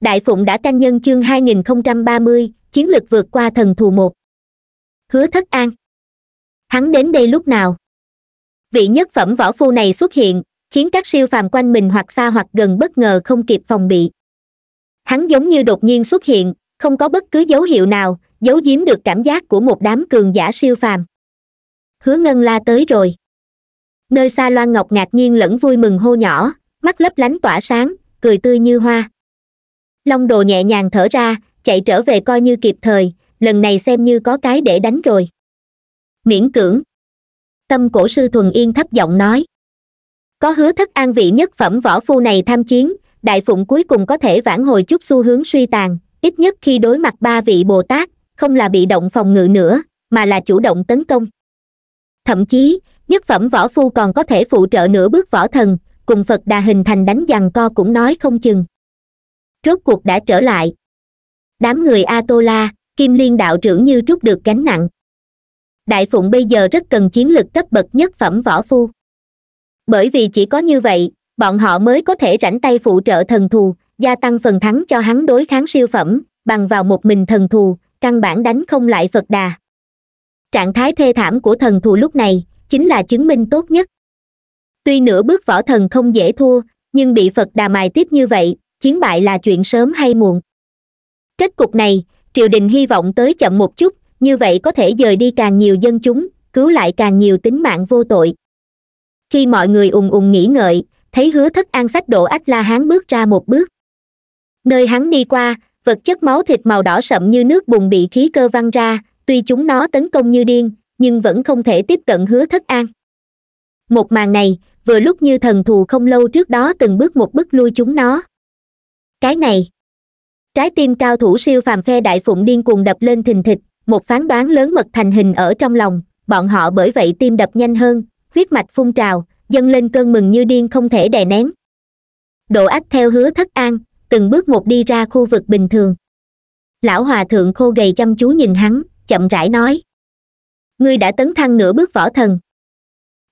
đại phụng đã canh nhân chương 2030, chiến lược vượt qua thần thù một hứa thất an hắn đến đây lúc nào vị nhất phẩm võ phu này xuất hiện khiến các siêu phàm quanh mình hoặc xa hoặc gần bất ngờ không kịp phòng bị hắn giống như đột nhiên xuất hiện không có bất cứ dấu hiệu nào giấu giếm được cảm giác của một đám cường giả siêu phàm hứa ngân la tới rồi nơi xa loan ngọc ngạc nhiên lẫn vui mừng hô nhỏ mắt lấp lánh tỏa sáng cười tươi như hoa long đồ nhẹ nhàng thở ra chạy trở về coi như kịp thời lần này xem như có cái để đánh rồi miễn cưỡng tâm cổ sư thuần yên thấp giọng nói có hứa thất an vị nhất phẩm võ phu này tham chiến đại phụng cuối cùng có thể vãn hồi chút xu hướng suy tàn ít nhất khi đối mặt ba vị bồ tát không là bị động phòng ngự nữa mà là chủ động tấn công thậm chí nhất phẩm võ phu còn có thể phụ trợ nửa bước võ thần cùng phật đà hình thành đánh giằng co cũng nói không chừng rốt cuộc đã trở lại đám người atola kim liên đạo trưởng như rút được gánh nặng đại phụng bây giờ rất cần chiến lực cấp bậc nhất phẩm võ phu bởi vì chỉ có như vậy bọn họ mới có thể rảnh tay phụ trợ thần thù gia tăng phần thắng cho hắn đối kháng siêu phẩm bằng vào một mình thần thù căn bản đánh không lại phật đà trạng thái thê thảm của thần thù lúc này chính là chứng minh tốt nhất tuy nửa bước võ thần không dễ thua nhưng bị phật đà mài tiếp như vậy chiến bại là chuyện sớm hay muộn kết cục này triều đình hy vọng tới chậm một chút như vậy có thể dời đi càng nhiều dân chúng cứu lại càng nhiều tính mạng vô tội khi mọi người ùng ùng nghĩ ngợi thấy hứa thất an sách độ ách la hán bước ra một bước nơi hắn đi qua vật chất máu thịt màu đỏ sậm như nước bùng bị khí cơ văng ra tuy chúng nó tấn công như điên nhưng vẫn không thể tiếp cận hứa thất an một màn này vừa lúc như thần thù không lâu trước đó từng bước một bước lui chúng nó cái này trái tim cao thủ siêu phàm phe đại phụng điên cuồng đập lên thình thịch một phán đoán lớn mật thành hình ở trong lòng bọn họ bởi vậy tim đập nhanh hơn huyết mạch phun trào dâng lên cơn mừng như điên không thể đè nén độ ách theo hứa thất an từng bước một đi ra khu vực bình thường lão hòa thượng khô gầy chăm chú nhìn hắn chậm rãi nói ngươi đã tấn thăng nửa bước võ thần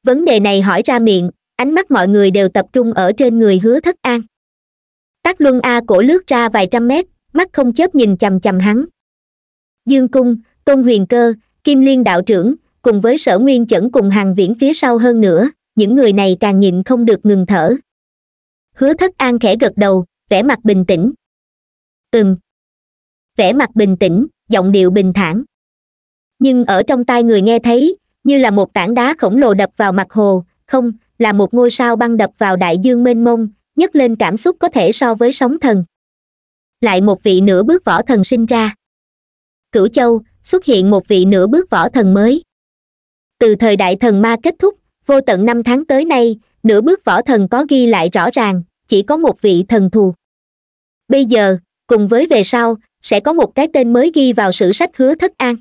vấn đề này hỏi ra miệng ánh mắt mọi người đều tập trung ở trên người hứa thất an tác luân a cổ lướt ra vài trăm mét mắt không chớp nhìn chằm chằm hắn dương cung tôn huyền cơ kim liên đạo trưởng cùng với sở nguyên chẩn cùng hàng viễn phía sau hơn nữa những người này càng nhịn không được ngừng thở hứa thất an khẽ gật đầu vẻ mặt bình tĩnh ừm vẻ mặt bình tĩnh giọng điệu bình thản nhưng ở trong tai người nghe thấy như là một tảng đá khổng lồ đập vào mặt hồ không là một ngôi sao băng đập vào đại dương mênh mông nhấc lên cảm xúc có thể so với sóng thần lại một vị nửa bước võ thần sinh ra cửu châu xuất hiện một vị nửa bước võ thần mới từ thời đại thần ma kết thúc vô tận năm tháng tới nay nửa bước võ thần có ghi lại rõ ràng chỉ có một vị thần thù bây giờ cùng với về sau sẽ có một cái tên mới ghi vào sử sách hứa thất an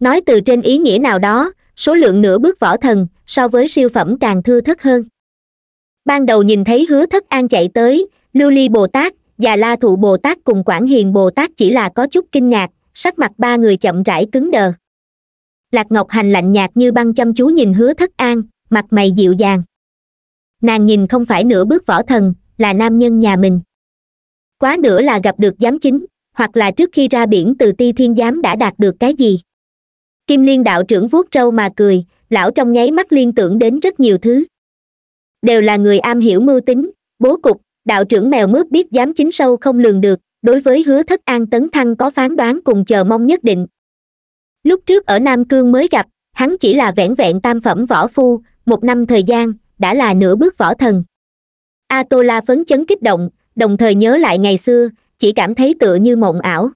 nói từ trên ý nghĩa nào đó số lượng nửa bước võ thần so với siêu phẩm càng thưa thất hơn ban đầu nhìn thấy hứa thất an chạy tới lưu ly bồ tát và la thụ bồ tát cùng quảng hiền bồ tát chỉ là có chút kinh ngạc sắc mặt ba người chậm rãi cứng đờ lạc ngọc hành lạnh nhạt như băng chăm chú nhìn hứa thất an mặt mày dịu dàng nàng nhìn không phải nửa bước võ thần là nam nhân nhà mình quá nữa là gặp được giám chính hoặc là trước khi ra biển từ ti thiên giám đã đạt được cái gì kim liên đạo trưởng vuốt râu mà cười lão trong nháy mắt liên tưởng đến rất nhiều thứ đều là người am hiểu mưu tính bố cục đạo trưởng mèo mướp biết dám chính sâu không lường được đối với hứa thất an tấn thăng có phán đoán cùng chờ mong nhất định lúc trước ở nam cương mới gặp hắn chỉ là vẻn vẹn tam phẩm võ phu một năm thời gian đã là nửa bước võ thần a tô phấn chấn kích động đồng thời nhớ lại ngày xưa chỉ cảm thấy tựa như mộng ảo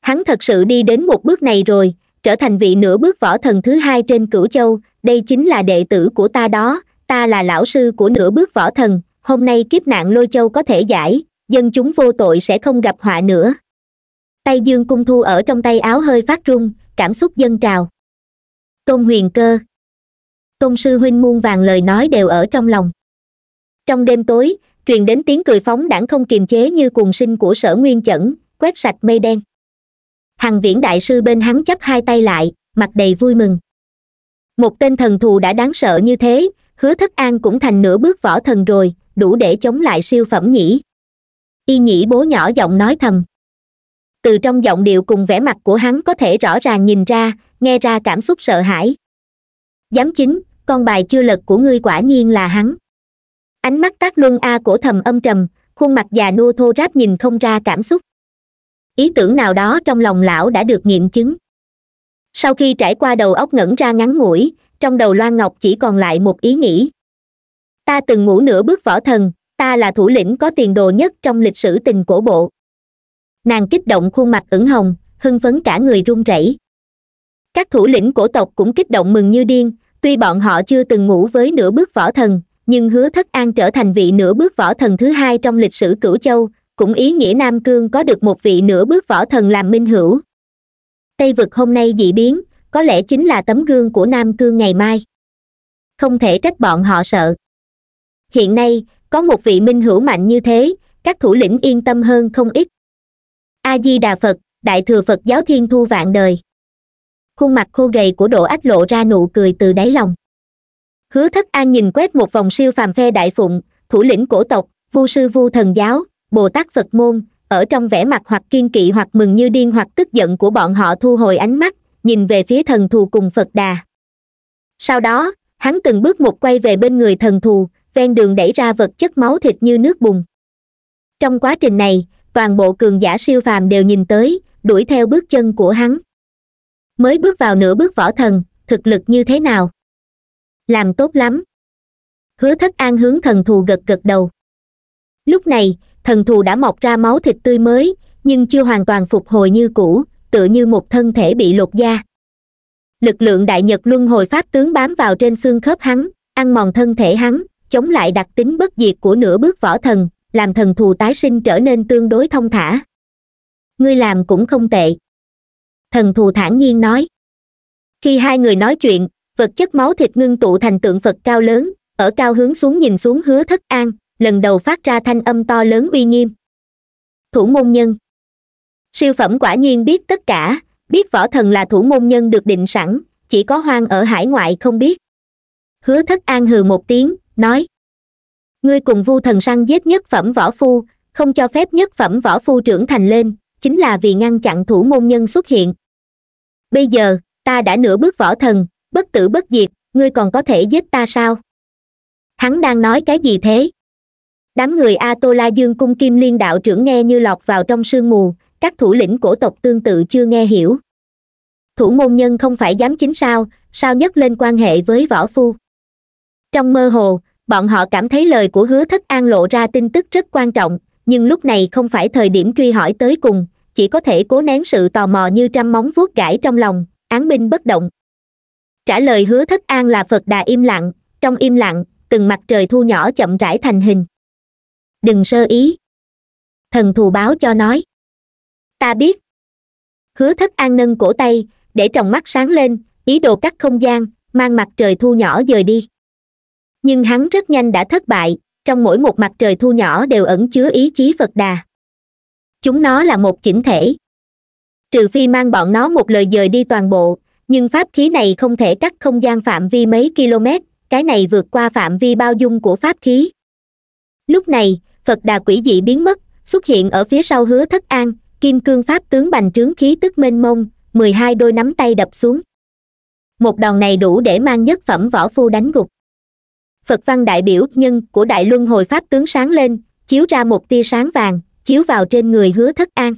hắn thật sự đi đến một bước này rồi trở thành vị nửa bước võ thần thứ hai trên cửu châu đây chính là đệ tử của ta đó ta là lão sư của nửa bước võ thần hôm nay kiếp nạn lôi châu có thể giải dân chúng vô tội sẽ không gặp họa nữa tay dương cung thu ở trong tay áo hơi phát run cảm xúc dân trào tôn huyền cơ tôn sư huynh muôn vàng lời nói đều ở trong lòng trong đêm tối truyền đến tiếng cười phóng đãng không kiềm chế như cuồng sinh của sở nguyên chẩn quét sạch mây đen hằng viễn đại sư bên hắn chắp hai tay lại mặt đầy vui mừng một tên thần thù đã đáng sợ như thế hứa thất an cũng thành nửa bước võ thần rồi đủ để chống lại siêu phẩm nhĩ y nhĩ bố nhỏ giọng nói thầm từ trong giọng điệu cùng vẻ mặt của hắn có thể rõ ràng nhìn ra nghe ra cảm xúc sợ hãi giám chính con bài chưa lật của ngươi quả nhiên là hắn ánh mắt tác luân a của thầm âm trầm khuôn mặt già nua thô ráp nhìn không ra cảm xúc ý tưởng nào đó trong lòng lão đã được nghiệm chứng sau khi trải qua đầu óc ngẩn ra ngắn ngủi trong đầu loan ngọc chỉ còn lại một ý nghĩ ta từng ngủ nửa bước võ thần ta là thủ lĩnh có tiền đồ nhất trong lịch sử tình cổ bộ nàng kích động khuôn mặt ửng hồng hưng phấn cả người run rẩy các thủ lĩnh cổ tộc cũng kích động mừng như điên tuy bọn họ chưa từng ngủ với nửa bước võ thần nhưng hứa thất an trở thành vị nửa bước võ thần thứ hai trong lịch sử cửu châu cũng ý nghĩa nam cương có được một vị nửa bước võ thần làm minh hữu tây vực hôm nay dị biến có lẽ chính là tấm gương của nam cương ngày mai không thể trách bọn họ sợ hiện nay có một vị minh hữu mạnh như thế các thủ lĩnh yên tâm hơn không ít a di đà phật đại thừa phật giáo thiên thu vạn đời khuôn mặt khô gầy của độ ách lộ ra nụ cười từ đáy lòng hứa thất an nhìn quét một vòng siêu phàm phe đại phụng thủ lĩnh cổ tộc vu sư vu thần giáo bồ tát phật môn ở trong vẻ mặt hoặc kiên kỵ hoặc mừng như điên hoặc tức giận của bọn họ thu hồi ánh mắt nhìn về phía thần thù cùng phật đà sau đó hắn từng bước một quay về bên người thần thù ven đường đẩy ra vật chất máu thịt như nước bùn trong quá trình này toàn bộ cường giả siêu phàm đều nhìn tới đuổi theo bước chân của hắn mới bước vào nửa bước võ thần thực lực như thế nào làm tốt lắm hứa thất an hướng thần thù gật gật đầu lúc này thần thù đã mọc ra máu thịt tươi mới nhưng chưa hoàn toàn phục hồi như cũ tựa như một thân thể bị lột da lực lượng đại nhật luân hồi pháp tướng bám vào trên xương khớp hắn ăn mòn thân thể hắn chống lại đặc tính bất diệt của nửa bước võ thần làm thần thù tái sinh trở nên tương đối thông thả ngươi làm cũng không tệ thần thù thản nhiên nói khi hai người nói chuyện vật chất máu thịt ngưng tụ thành tượng phật cao lớn ở cao hướng xuống nhìn xuống hứa thất an lần đầu phát ra thanh âm to lớn uy nghiêm thủ môn nhân siêu phẩm quả nhiên biết tất cả biết võ thần là thủ môn nhân được định sẵn chỉ có hoang ở hải ngoại không biết hứa thất an hừ một tiếng nói ngươi cùng vu thần săn giết nhất phẩm võ phu không cho phép nhất phẩm võ phu trưởng thành lên chính là vì ngăn chặn thủ môn nhân xuất hiện bây giờ ta đã nửa bước võ thần bất tử bất diệt ngươi còn có thể giết ta sao hắn đang nói cái gì thế đám người a tô la dương cung kim liên đạo trưởng nghe như lọt vào trong sương mù các thủ lĩnh cổ tộc tương tự chưa nghe hiểu thủ môn nhân không phải dám chính sao sao nhất lên quan hệ với võ phu trong mơ hồ bọn họ cảm thấy lời của hứa thất an lộ ra tin tức rất quan trọng nhưng lúc này không phải thời điểm truy hỏi tới cùng chỉ có thể cố nén sự tò mò như trăm móng vuốt gãi trong lòng án binh bất động trả lời hứa thất an là phật đà im lặng trong im lặng từng mặt trời thu nhỏ chậm rãi thành hình đừng sơ ý thần thù báo cho nói ta biết hứa thất an nâng cổ tay để tròng mắt sáng lên ý đồ cắt không gian mang mặt trời thu nhỏ dời đi nhưng hắn rất nhanh đã thất bại trong mỗi một mặt trời thu nhỏ đều ẩn chứa ý chí phật đà chúng nó là một chỉnh thể trừ phi mang bọn nó một lời dời đi toàn bộ nhưng pháp khí này không thể cắt không gian phạm vi mấy km cái này vượt qua phạm vi bao dung của pháp khí lúc này phật đà quỷ dị biến mất xuất hiện ở phía sau hứa thất an kim cương pháp tướng bành trướng khí tức mênh mông mười hai đôi nắm tay đập xuống một đòn này đủ để mang nhất phẩm võ phu đánh gục phật văn đại biểu nhân của đại luân hồi pháp tướng sáng lên chiếu ra một tia sáng vàng chiếu vào trên người hứa thất an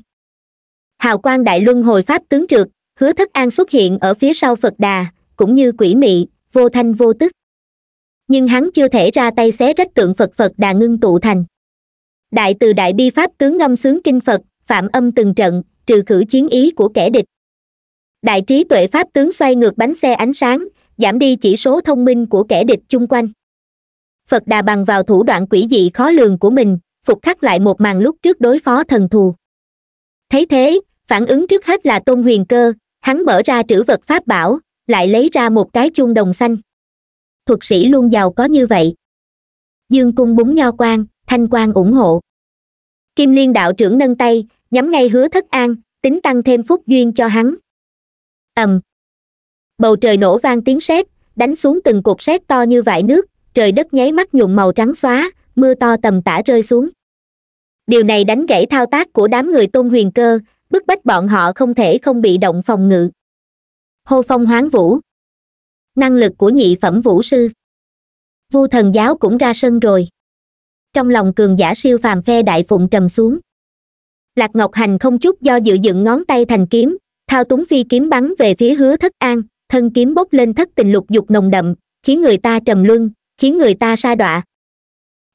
hào quang đại luân hồi pháp tướng trượt hứa thất an xuất hiện ở phía sau phật đà cũng như quỷ mị vô thanh vô tức nhưng hắn chưa thể ra tay xé rách tượng phật phật đà ngưng tụ thành đại từ đại bi pháp tướng ngâm sướng kinh phật phạm âm từng trận trừ khử chiến ý của kẻ địch đại trí tuệ pháp tướng xoay ngược bánh xe ánh sáng giảm đi chỉ số thông minh của kẻ địch chung quanh phật đà bằng vào thủ đoạn quỷ dị khó lường của mình phục khắc lại một màn lúc trước đối phó thần thù thấy thế phản ứng trước hết là tôn huyền cơ hắn mở ra trữ vật pháp bảo lại lấy ra một cái chuông đồng xanh thuật sĩ luôn giàu có như vậy dương cung búng nho quan thanh quan ủng hộ kim liên đạo trưởng nâng tay nhắm ngay hứa thất an tính tăng thêm phúc duyên cho hắn ầm um. bầu trời nổ vang tiếng sét đánh xuống từng cột sét to như vải nước trời đất nháy mắt nhuộm màu trắng xóa mưa to tầm tã rơi xuống điều này đánh gãy thao tác của đám người tôn huyền cơ bức bách bọn họ không thể không bị động phòng ngự hô phong hoáng vũ năng lực của nhị phẩm vũ sư vu thần giáo cũng ra sân rồi trong lòng cường giả siêu phàm phe đại phụng trầm xuống lạc ngọc hành không chút do dự dựng ngón tay thành kiếm thao túng phi kiếm bắn về phía hứa thất an thân kiếm bốc lên thất tình lục dục nồng đậm khiến người ta trầm luân khiến người ta sa đọa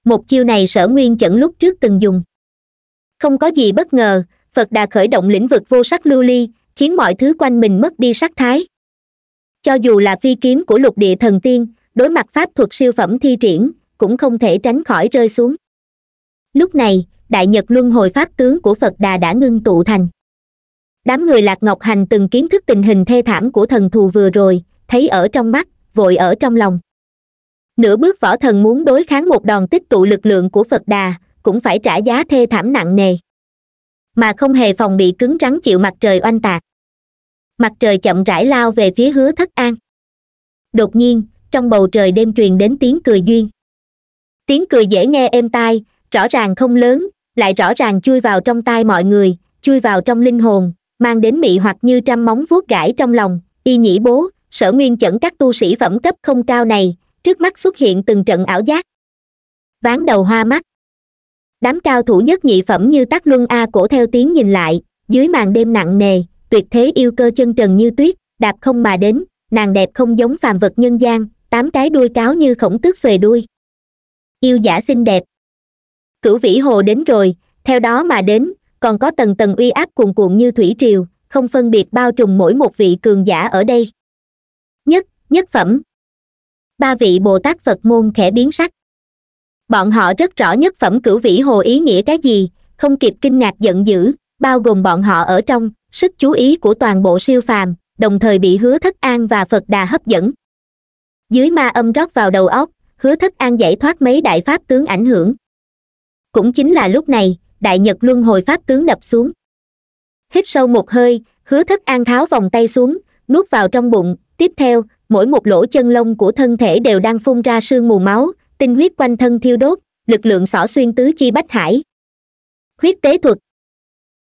một chiêu này sở nguyên chẩn lúc trước từng dùng không có gì bất ngờ phật đà khởi động lĩnh vực vô sắc lưu ly khiến mọi thứ quanh mình mất đi sắc thái cho dù là phi kiếm của lục địa thần tiên đối mặt pháp thuật siêu phẩm thi triển cũng không thể tránh khỏi rơi xuống lúc này đại nhật luân hồi pháp tướng của phật đà đã ngưng tụ thành đám người lạc ngọc hành từng kiến thức tình hình thê thảm của thần thù vừa rồi thấy ở trong mắt vội ở trong lòng nửa bước võ thần muốn đối kháng một đòn tích tụ lực lượng của phật đà cũng phải trả giá thê thảm nặng nề mà không hề phòng bị cứng rắn chịu mặt trời oanh tạc mặt trời chậm rãi lao về phía hứa thất an đột nhiên trong bầu trời đêm truyền đến tiếng cười duyên tiếng cười dễ nghe êm tai rõ ràng không lớn lại rõ ràng chui vào trong tai mọi người chui vào trong linh hồn mang đến mị hoặc như trăm móng vuốt gãi trong lòng y nhĩ bố sở nguyên chẩn các tu sĩ phẩm cấp không cao này trước mắt xuất hiện từng trận ảo giác ván đầu hoa mắt đám cao thủ nhất nhị phẩm như tác luân a cổ theo tiếng nhìn lại dưới màn đêm nặng nề tuyệt thế yêu cơ chân trần như tuyết đạp không mà đến nàng đẹp không giống phàm vật nhân gian tám cái đuôi cáo như khổng tước xòe đuôi yêu giả xinh đẹp cửu vĩ hồ đến rồi theo đó mà đến còn có tầng tầng uy áp cuồn cuộn như thủy triều không phân biệt bao trùm mỗi một vị cường giả ở đây nhất nhất phẩm ba vị bồ tát phật môn khẽ biến sắc bọn họ rất rõ nhất phẩm cửu vĩ hồ ý nghĩa cái gì không kịp kinh ngạc giận dữ bao gồm bọn họ ở trong sức chú ý của toàn bộ siêu phàm đồng thời bị hứa thất an và phật đà hấp dẫn dưới ma âm rót vào đầu óc hứa thất an giải thoát mấy đại pháp tướng ảnh hưởng cũng chính là lúc này đại nhật luân hồi pháp tướng đập xuống hít sâu một hơi hứa thất an tháo vòng tay xuống nuốt vào trong bụng tiếp theo mỗi một lỗ chân lông của thân thể đều đang phun ra sương mù máu tinh huyết quanh thân thiêu đốt lực lượng xỏ xuyên tứ chi bách hải huyết tế thuật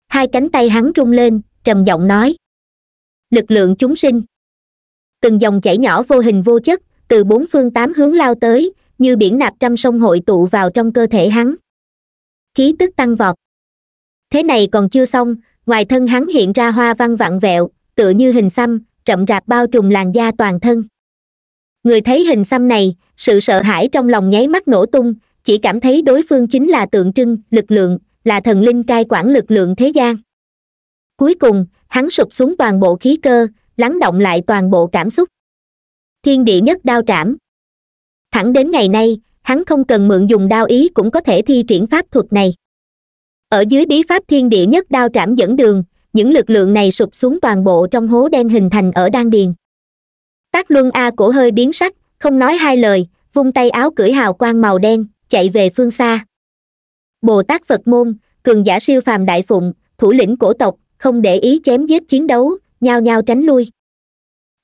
hai cánh tay hắn rung lên trầm giọng nói lực lượng chúng sinh từng dòng chảy nhỏ vô hình vô chất từ bốn phương tám hướng lao tới như biển nạp trăm sông hội tụ vào trong cơ thể hắn khí tức tăng vọt thế này còn chưa xong ngoài thân hắn hiện ra hoa văn vặn vẹo tựa như hình xăm rậm rạp bao trùm làn da toàn thân người thấy hình xăm này sự sợ hãi trong lòng nháy mắt nổ tung chỉ cảm thấy đối phương chính là tượng trưng lực lượng là thần linh cai quản lực lượng thế gian cuối cùng hắn sụp xuống toàn bộ khí cơ lắng động lại toàn bộ cảm xúc thiên địa nhất đao trảm thẳng đến ngày nay hắn không cần mượn dùng đao ý cũng có thể thi triển pháp thuật này ở dưới bí pháp thiên địa nhất đao trảm dẫn đường những lực lượng này sụp xuống toàn bộ trong hố đen hình thành ở đan điền tác luân a cổ hơi biến sắc không nói hai lời vung tay áo cưỡi hào quang màu đen chạy về phương xa bồ tát phật môn cường giả siêu phàm đại phụng thủ lĩnh cổ tộc không để ý chém giết chiến đấu nhao nhao tránh lui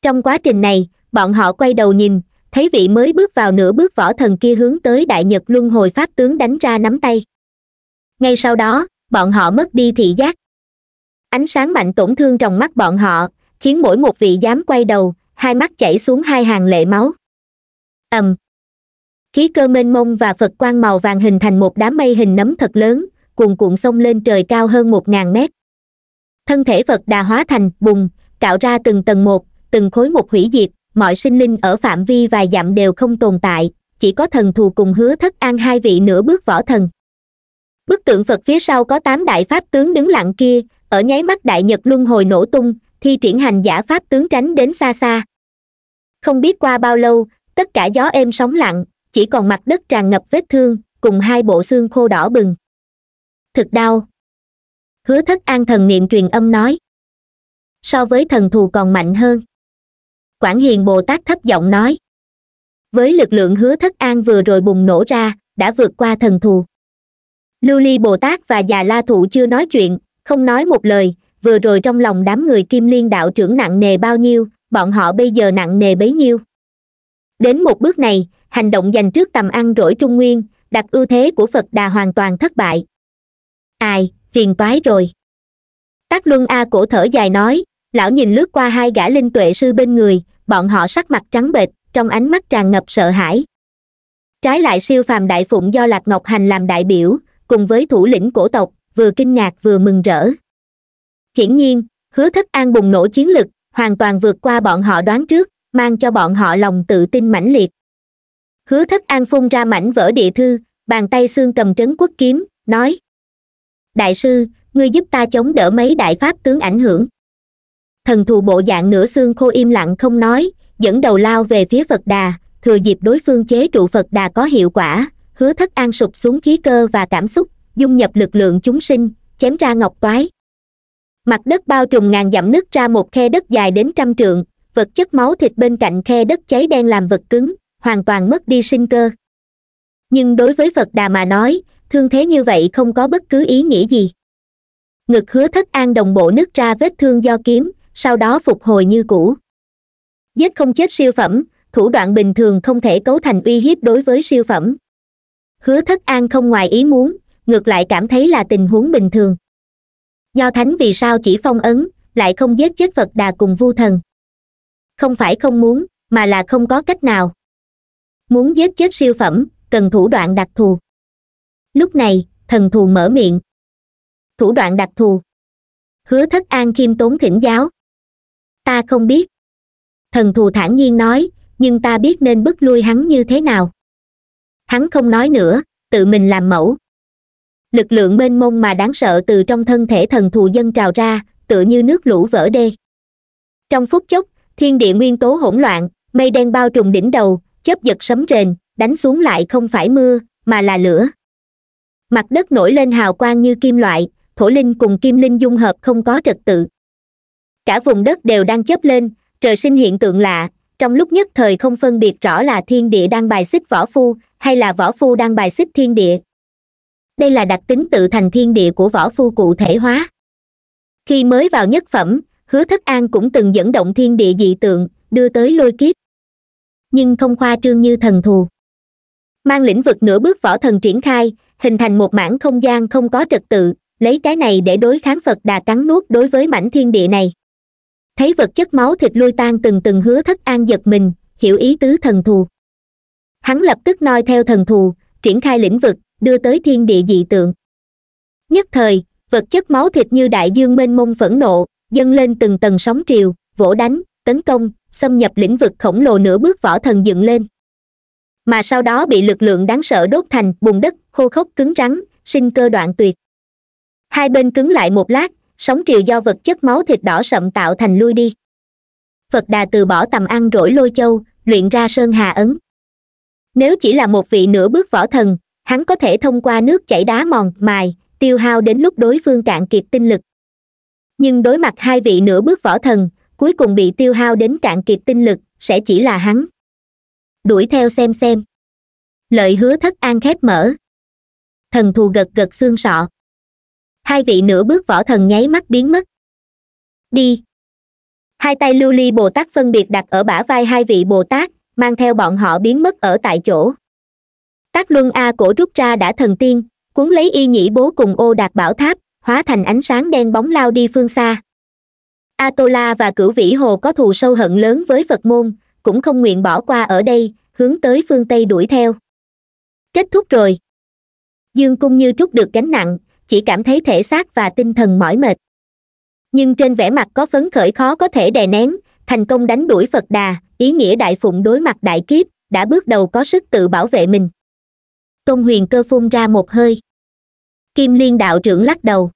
trong quá trình này bọn họ quay đầu nhìn thấy vị mới bước vào nửa bước võ thần kia hướng tới đại nhật luân hồi pháp tướng đánh ra nắm tay ngay sau đó bọn họ mất đi thị giác ánh sáng mạnh tổn thương trong mắt bọn họ khiến mỗi một vị dám quay đầu hai mắt chảy xuống hai hàng lệ máu ầm khí cơ mênh mông và phật quang màu vàng hình thành một đám mây hình nấm thật lớn cuồn cuộn sông lên trời cao hơn một ngàn mét thân thể phật đà hóa thành bùng cạo ra từng tầng một từng khối một hủy diệt mọi sinh linh ở phạm vi vài dặm đều không tồn tại, chỉ có thần thù cùng hứa thất an hai vị nửa bước võ thần. Bức tượng Phật phía sau có tám đại pháp tướng đứng lặng kia, ở nháy mắt đại nhật luân hồi nổ tung, thi triển hành giả pháp tướng tránh đến xa xa. Không biết qua bao lâu, tất cả gió êm sóng lặng, chỉ còn mặt đất tràn ngập vết thương, cùng hai bộ xương khô đỏ bừng. Thực đau. Hứa thất an thần niệm truyền âm nói. So với thần thù còn mạnh hơn quảng hiền bồ tát thấp giọng nói với lực lượng hứa thất an vừa rồi bùng nổ ra đã vượt qua thần thù lưu ly bồ tát và già la thụ chưa nói chuyện không nói một lời vừa rồi trong lòng đám người kim liên đạo trưởng nặng nề bao nhiêu bọn họ bây giờ nặng nề bấy nhiêu đến một bước này hành động dành trước tầm ăn rỗi trung nguyên đặt ưu thế của phật đà hoàn toàn thất bại ai phiền toái rồi tác luân a cổ thở dài nói lão nhìn lướt qua hai gã linh tuệ sư bên người bọn họ sắc mặt trắng bệch trong ánh mắt tràn ngập sợ hãi trái lại siêu phàm đại phụng do lạc ngọc hành làm đại biểu cùng với thủ lĩnh cổ tộc vừa kinh ngạc vừa mừng rỡ hiển nhiên hứa thất an bùng nổ chiến lực hoàn toàn vượt qua bọn họ đoán trước mang cho bọn họ lòng tự tin mãnh liệt hứa thất an phun ra mảnh vỡ địa thư bàn tay xương cầm trấn quốc kiếm nói đại sư ngươi giúp ta chống đỡ mấy đại pháp tướng ảnh hưởng thần thù bộ dạng nửa xương khô im lặng không nói dẫn đầu lao về phía phật đà thừa dịp đối phương chế trụ phật đà có hiệu quả hứa thất an sụp xuống khí cơ và cảm xúc dung nhập lực lượng chúng sinh chém ra ngọc toái mặt đất bao trùm ngàn dặm nứt ra một khe đất dài đến trăm trượng vật chất máu thịt bên cạnh khe đất cháy đen làm vật cứng hoàn toàn mất đi sinh cơ nhưng đối với phật đà mà nói thương thế như vậy không có bất cứ ý nghĩa gì ngực hứa thất an đồng bộ nứt ra vết thương do kiếm sau đó phục hồi như cũ giết không chết siêu phẩm thủ đoạn bình thường không thể cấu thành uy hiếp đối với siêu phẩm hứa thất an không ngoài ý muốn ngược lại cảm thấy là tình huống bình thường nho thánh vì sao chỉ phong ấn lại không giết chết phật đà cùng vu thần không phải không muốn mà là không có cách nào muốn giết chết siêu phẩm cần thủ đoạn đặc thù lúc này thần thù mở miệng thủ đoạn đặc thù hứa thất an khiêm tốn thỉnh giáo ta không biết thần thù thản nhiên nói nhưng ta biết nên bức lui hắn như thế nào hắn không nói nữa tự mình làm mẫu lực lượng mênh mông mà đáng sợ từ trong thân thể thần thù dân trào ra tựa như nước lũ vỡ đê trong phút chốc thiên địa nguyên tố hỗn loạn mây đen bao trùm đỉnh đầu chớp giật sấm rền đánh xuống lại không phải mưa mà là lửa mặt đất nổi lên hào quang như kim loại thổ linh cùng kim linh dung hợp không có trật tự cả vùng đất đều đang chớp lên trời sinh hiện tượng lạ trong lúc nhất thời không phân biệt rõ là thiên địa đang bài xích võ phu hay là võ phu đang bài xích thiên địa đây là đặc tính tự thành thiên địa của võ phu cụ thể hóa khi mới vào nhất phẩm hứa thất an cũng từng dẫn động thiên địa dị tượng đưa tới lôi kiếp nhưng không khoa trương như thần thù mang lĩnh vực nửa bước võ thần triển khai hình thành một mảng không gian không có trật tự lấy cái này để đối kháng phật đà cắn nuốt đối với mảnh thiên địa này thấy vật chất máu thịt lui tan từng từng hứa thất an giật mình hiểu ý tứ thần thù hắn lập tức noi theo thần thù triển khai lĩnh vực đưa tới thiên địa dị tượng nhất thời vật chất máu thịt như đại dương mênh mông phẫn nộ dâng lên từng tầng sóng triều vỗ đánh tấn công xâm nhập lĩnh vực khổng lồ nửa bước võ thần dựng lên mà sau đó bị lực lượng đáng sợ đốt thành bùn đất khô khốc cứng rắn sinh cơ đoạn tuyệt hai bên cứng lại một lát sóng triều do vật chất máu thịt đỏ sậm tạo thành lui đi phật đà từ bỏ tầm ăn rỗi lôi châu luyện ra sơn hà ấn nếu chỉ là một vị nửa bước võ thần hắn có thể thông qua nước chảy đá mòn mài tiêu hao đến lúc đối phương cạn kiệt tinh lực nhưng đối mặt hai vị nửa bước võ thần cuối cùng bị tiêu hao đến cạn kiệt tinh lực sẽ chỉ là hắn đuổi theo xem xem lợi hứa thất an khép mở thần thù gật gật xương sọ hai vị nửa bước võ thần nháy mắt biến mất đi hai tay lưu ly bồ tát phân biệt đặt ở bả vai hai vị bồ tát mang theo bọn họ biến mất ở tại chỗ tác luân a cổ rút ra đã thần tiên cuốn lấy y nhĩ bố cùng ô đạt bảo tháp hóa thành ánh sáng đen bóng lao đi phương xa atola và cửu vĩ hồ có thù sâu hận lớn với phật môn cũng không nguyện bỏ qua ở đây hướng tới phương tây đuổi theo kết thúc rồi dương cung như trút được gánh nặng chỉ cảm thấy thể xác và tinh thần mỏi mệt nhưng trên vẻ mặt có phấn khởi khó có thể đè nén thành công đánh đuổi phật đà ý nghĩa đại phụng đối mặt đại kiếp đã bước đầu có sức tự bảo vệ mình tôn huyền cơ phun ra một hơi kim liên đạo trưởng lắc đầu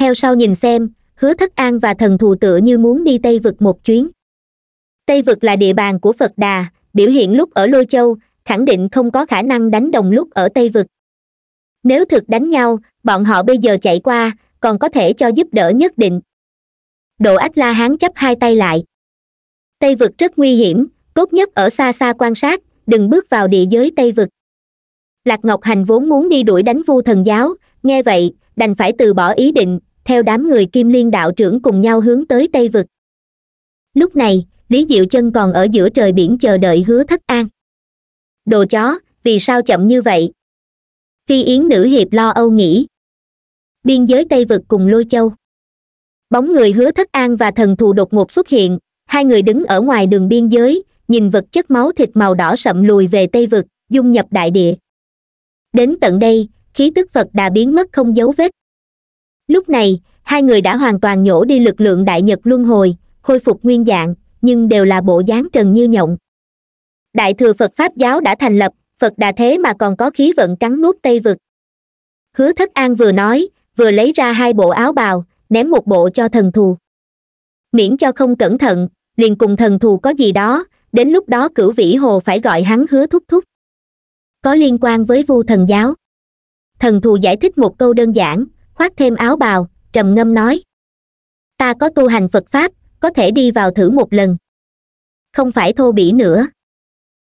theo sau nhìn xem hứa thất an và thần thù tựa như muốn đi tây vực một chuyến tây vực là địa bàn của phật đà biểu hiện lúc ở lôi châu khẳng định không có khả năng đánh đồng lúc ở tây vực nếu thực đánh nhau bọn họ bây giờ chạy qua còn có thể cho giúp đỡ nhất định đồ ách la hán chấp hai tay lại tây vực rất nguy hiểm tốt nhất ở xa xa quan sát đừng bước vào địa giới tây vực lạc ngọc hành vốn muốn đi đuổi đánh vu thần giáo nghe vậy đành phải từ bỏ ý định theo đám người kim liên đạo trưởng cùng nhau hướng tới tây vực lúc này lý diệu chân còn ở giữa trời biển chờ đợi hứa thất an đồ chó vì sao chậm như vậy phi yến nữ hiệp lo âu nghĩ biên giới tây vực cùng lôi châu bóng người hứa thất an và thần thù đột ngột xuất hiện hai người đứng ở ngoài đường biên giới nhìn vật chất máu thịt màu đỏ sậm lùi về tây vực dung nhập đại địa đến tận đây khí tức phật đã biến mất không dấu vết lúc này hai người đã hoàn toàn nhổ đi lực lượng đại nhật luân hồi khôi phục nguyên dạng nhưng đều là bộ dáng trần như nhộng đại thừa phật pháp giáo đã thành lập phật đà thế mà còn có khí vận cắn nuốt tây vực hứa thất an vừa nói vừa lấy ra hai bộ áo bào ném một bộ cho thần thù miễn cho không cẩn thận liền cùng thần thù có gì đó đến lúc đó cửu vĩ hồ phải gọi hắn hứa thúc thúc có liên quan với vu thần giáo thần thù giải thích một câu đơn giản khoác thêm áo bào trầm ngâm nói ta có tu hành phật pháp có thể đi vào thử một lần không phải thô bỉ nữa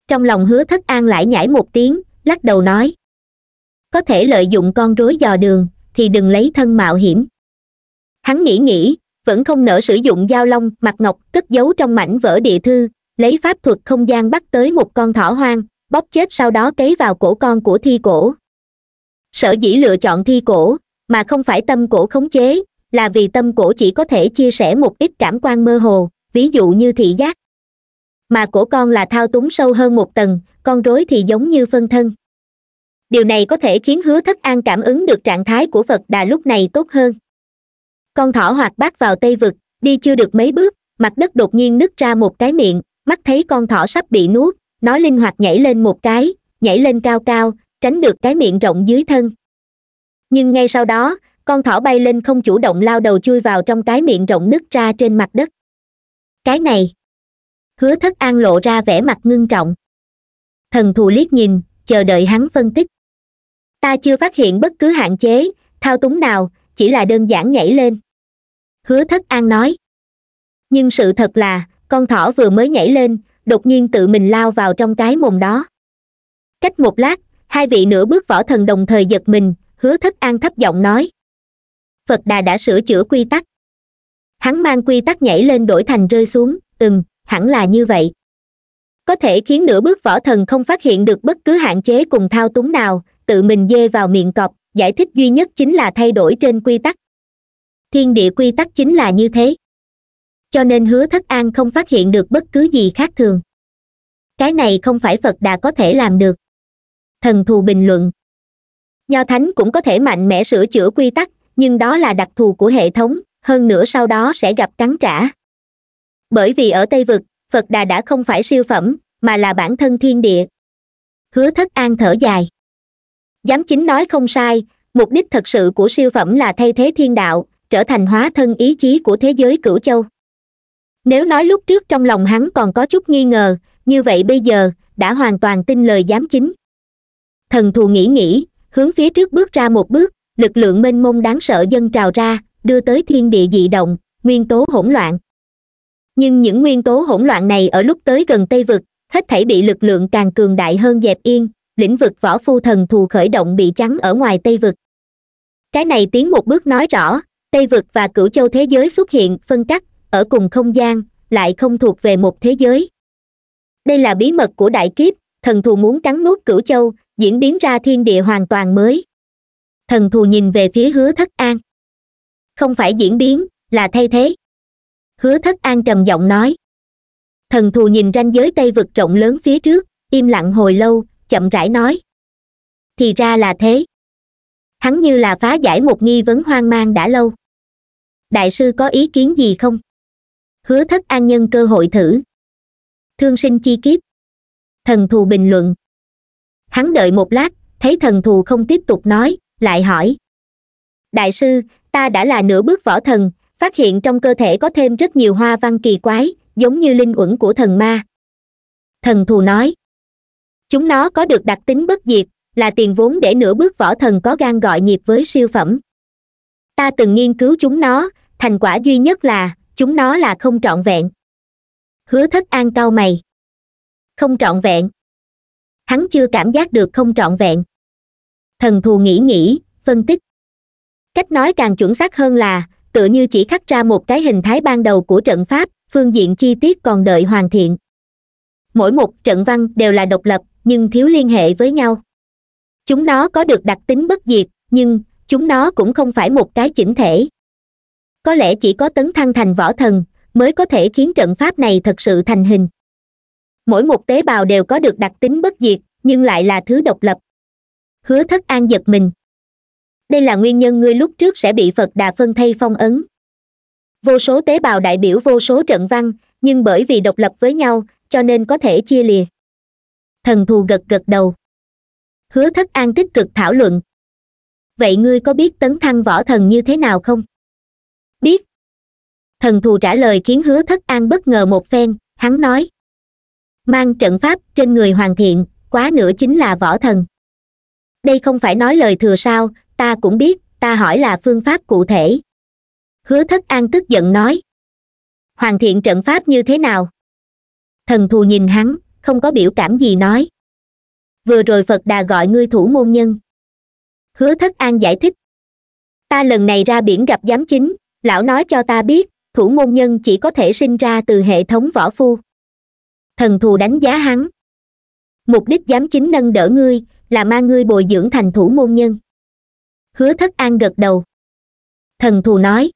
trong lòng hứa thất an lại nhảy một tiếng lắc đầu nói có thể lợi dụng con rối dò đường thì đừng lấy thân mạo hiểm hắn nghĩ nghĩ vẫn không nỡ sử dụng dao long mặt ngọc cất giấu trong mảnh vỡ địa thư lấy pháp thuật không gian bắt tới một con thỏ hoang bóp chết sau đó cấy vào cổ con của thi cổ sở dĩ lựa chọn thi cổ mà không phải tâm cổ khống chế là vì tâm cổ chỉ có thể chia sẻ một ít cảm quan mơ hồ ví dụ như thị giác mà cổ con là thao túng sâu hơn một tầng con rối thì giống như phân thân điều này có thể khiến hứa thất an cảm ứng được trạng thái của phật đà lúc này tốt hơn con thỏ hoạt bát vào tây vực đi chưa được mấy bước mặt đất đột nhiên nứt ra một cái miệng mắt thấy con thỏ sắp bị nuốt nó linh hoạt nhảy lên một cái nhảy lên cao cao tránh được cái miệng rộng dưới thân nhưng ngay sau đó con thỏ bay lên không chủ động lao đầu chui vào trong cái miệng rộng nứt ra trên mặt đất cái này hứa thất an lộ ra vẻ mặt ngưng trọng thần thù liếc nhìn chờ đợi hắn phân tích ta chưa phát hiện bất cứ hạn chế thao túng nào chỉ là đơn giản nhảy lên hứa thất an nói nhưng sự thật là con thỏ vừa mới nhảy lên đột nhiên tự mình lao vào trong cái mồm đó cách một lát hai vị nửa bước võ thần đồng thời giật mình hứa thất an thấp giọng nói phật đà đã sửa chữa quy tắc hắn mang quy tắc nhảy lên đổi thành rơi xuống ừm hẳn là như vậy có thể khiến nửa bước võ thần không phát hiện được bất cứ hạn chế cùng thao túng nào tự mình dê vào miệng cọp giải thích duy nhất chính là thay đổi trên quy tắc thiên địa quy tắc chính là như thế cho nên hứa thất an không phát hiện được bất cứ gì khác thường cái này không phải phật đà có thể làm được thần thù bình luận nho thánh cũng có thể mạnh mẽ sửa chữa quy tắc nhưng đó là đặc thù của hệ thống hơn nữa sau đó sẽ gặp cắn trả bởi vì ở tây vực phật đà đã không phải siêu phẩm mà là bản thân thiên địa hứa thất an thở dài giám chính nói không sai mục đích thật sự của siêu phẩm là thay thế thiên đạo trở thành hóa thân ý chí của thế giới cửu châu nếu nói lúc trước trong lòng hắn còn có chút nghi ngờ như vậy bây giờ đã hoàn toàn tin lời giám chính thần thù nghĩ nghĩ hướng phía trước bước ra một bước lực lượng mênh mông đáng sợ dâng trào ra đưa tới thiên địa dị động nguyên tố hỗn loạn nhưng những nguyên tố hỗn loạn này ở lúc tới gần tây vực hết thảy bị lực lượng càng cường đại hơn dẹp yên lĩnh vực võ phu thần thù khởi động bị chắn ở ngoài tây vực cái này tiến một bước nói rõ tây vực và cửu châu thế giới xuất hiện phân cắt ở cùng không gian lại không thuộc về một thế giới đây là bí mật của đại kiếp thần thù muốn cắn nuốt cửu châu diễn biến ra thiên địa hoàn toàn mới thần thù nhìn về phía hứa thất an không phải diễn biến là thay thế hứa thất an trầm giọng nói thần thù nhìn ranh giới tây vực rộng lớn phía trước im lặng hồi lâu chậm rãi nói thì ra là thế hắn như là phá giải một nghi vấn hoang mang đã lâu đại sư có ý kiến gì không hứa thất an nhân cơ hội thử thương sinh chi kiếp thần thù bình luận hắn đợi một lát thấy thần thù không tiếp tục nói lại hỏi đại sư ta đã là nửa bước võ thần phát hiện trong cơ thể có thêm rất nhiều hoa văn kỳ quái giống như linh uẩn của thần ma thần thù nói chúng nó có được đặc tính bất diệt là tiền vốn để nửa bước võ thần có gan gọi nhịp với siêu phẩm ta từng nghiên cứu chúng nó thành quả duy nhất là chúng nó là không trọn vẹn hứa thất an cao mày không trọn vẹn hắn chưa cảm giác được không trọn vẹn thần thù nghĩ nghĩ phân tích cách nói càng chuẩn xác hơn là tựa như chỉ khắc ra một cái hình thái ban đầu của trận pháp phương diện chi tiết còn đợi hoàn thiện mỗi một trận văn đều là độc lập nhưng thiếu liên hệ với nhau chúng nó có được đặc tính bất diệt nhưng chúng nó cũng không phải một cái chỉnh thể có lẽ chỉ có tấn thăng thành võ thần mới có thể khiến trận pháp này thật sự thành hình mỗi một tế bào đều có được đặc tính bất diệt nhưng lại là thứ độc lập hứa thất an giật mình đây là nguyên nhân ngươi lúc trước sẽ bị phật đà phân thay phong ấn vô số tế bào đại biểu vô số trận văn nhưng bởi vì độc lập với nhau cho nên có thể chia lìa thần thù gật gật đầu hứa thất an tích cực thảo luận vậy ngươi có biết tấn thăng võ thần như thế nào không biết thần thù trả lời khiến hứa thất an bất ngờ một phen hắn nói mang trận pháp trên người hoàn thiện quá nữa chính là võ thần đây không phải nói lời thừa sao ta cũng biết ta hỏi là phương pháp cụ thể hứa thất an tức giận nói hoàn thiện trận pháp như thế nào thần thù nhìn hắn không có biểu cảm gì nói vừa rồi phật đà gọi ngươi thủ môn nhân hứa thất an giải thích ta lần này ra biển gặp giám chính lão nói cho ta biết thủ môn nhân chỉ có thể sinh ra từ hệ thống võ phu thần thù đánh giá hắn mục đích giám chính nâng đỡ ngươi là mang ngươi bồi dưỡng thành thủ môn nhân hứa thất an gật đầu thần thù nói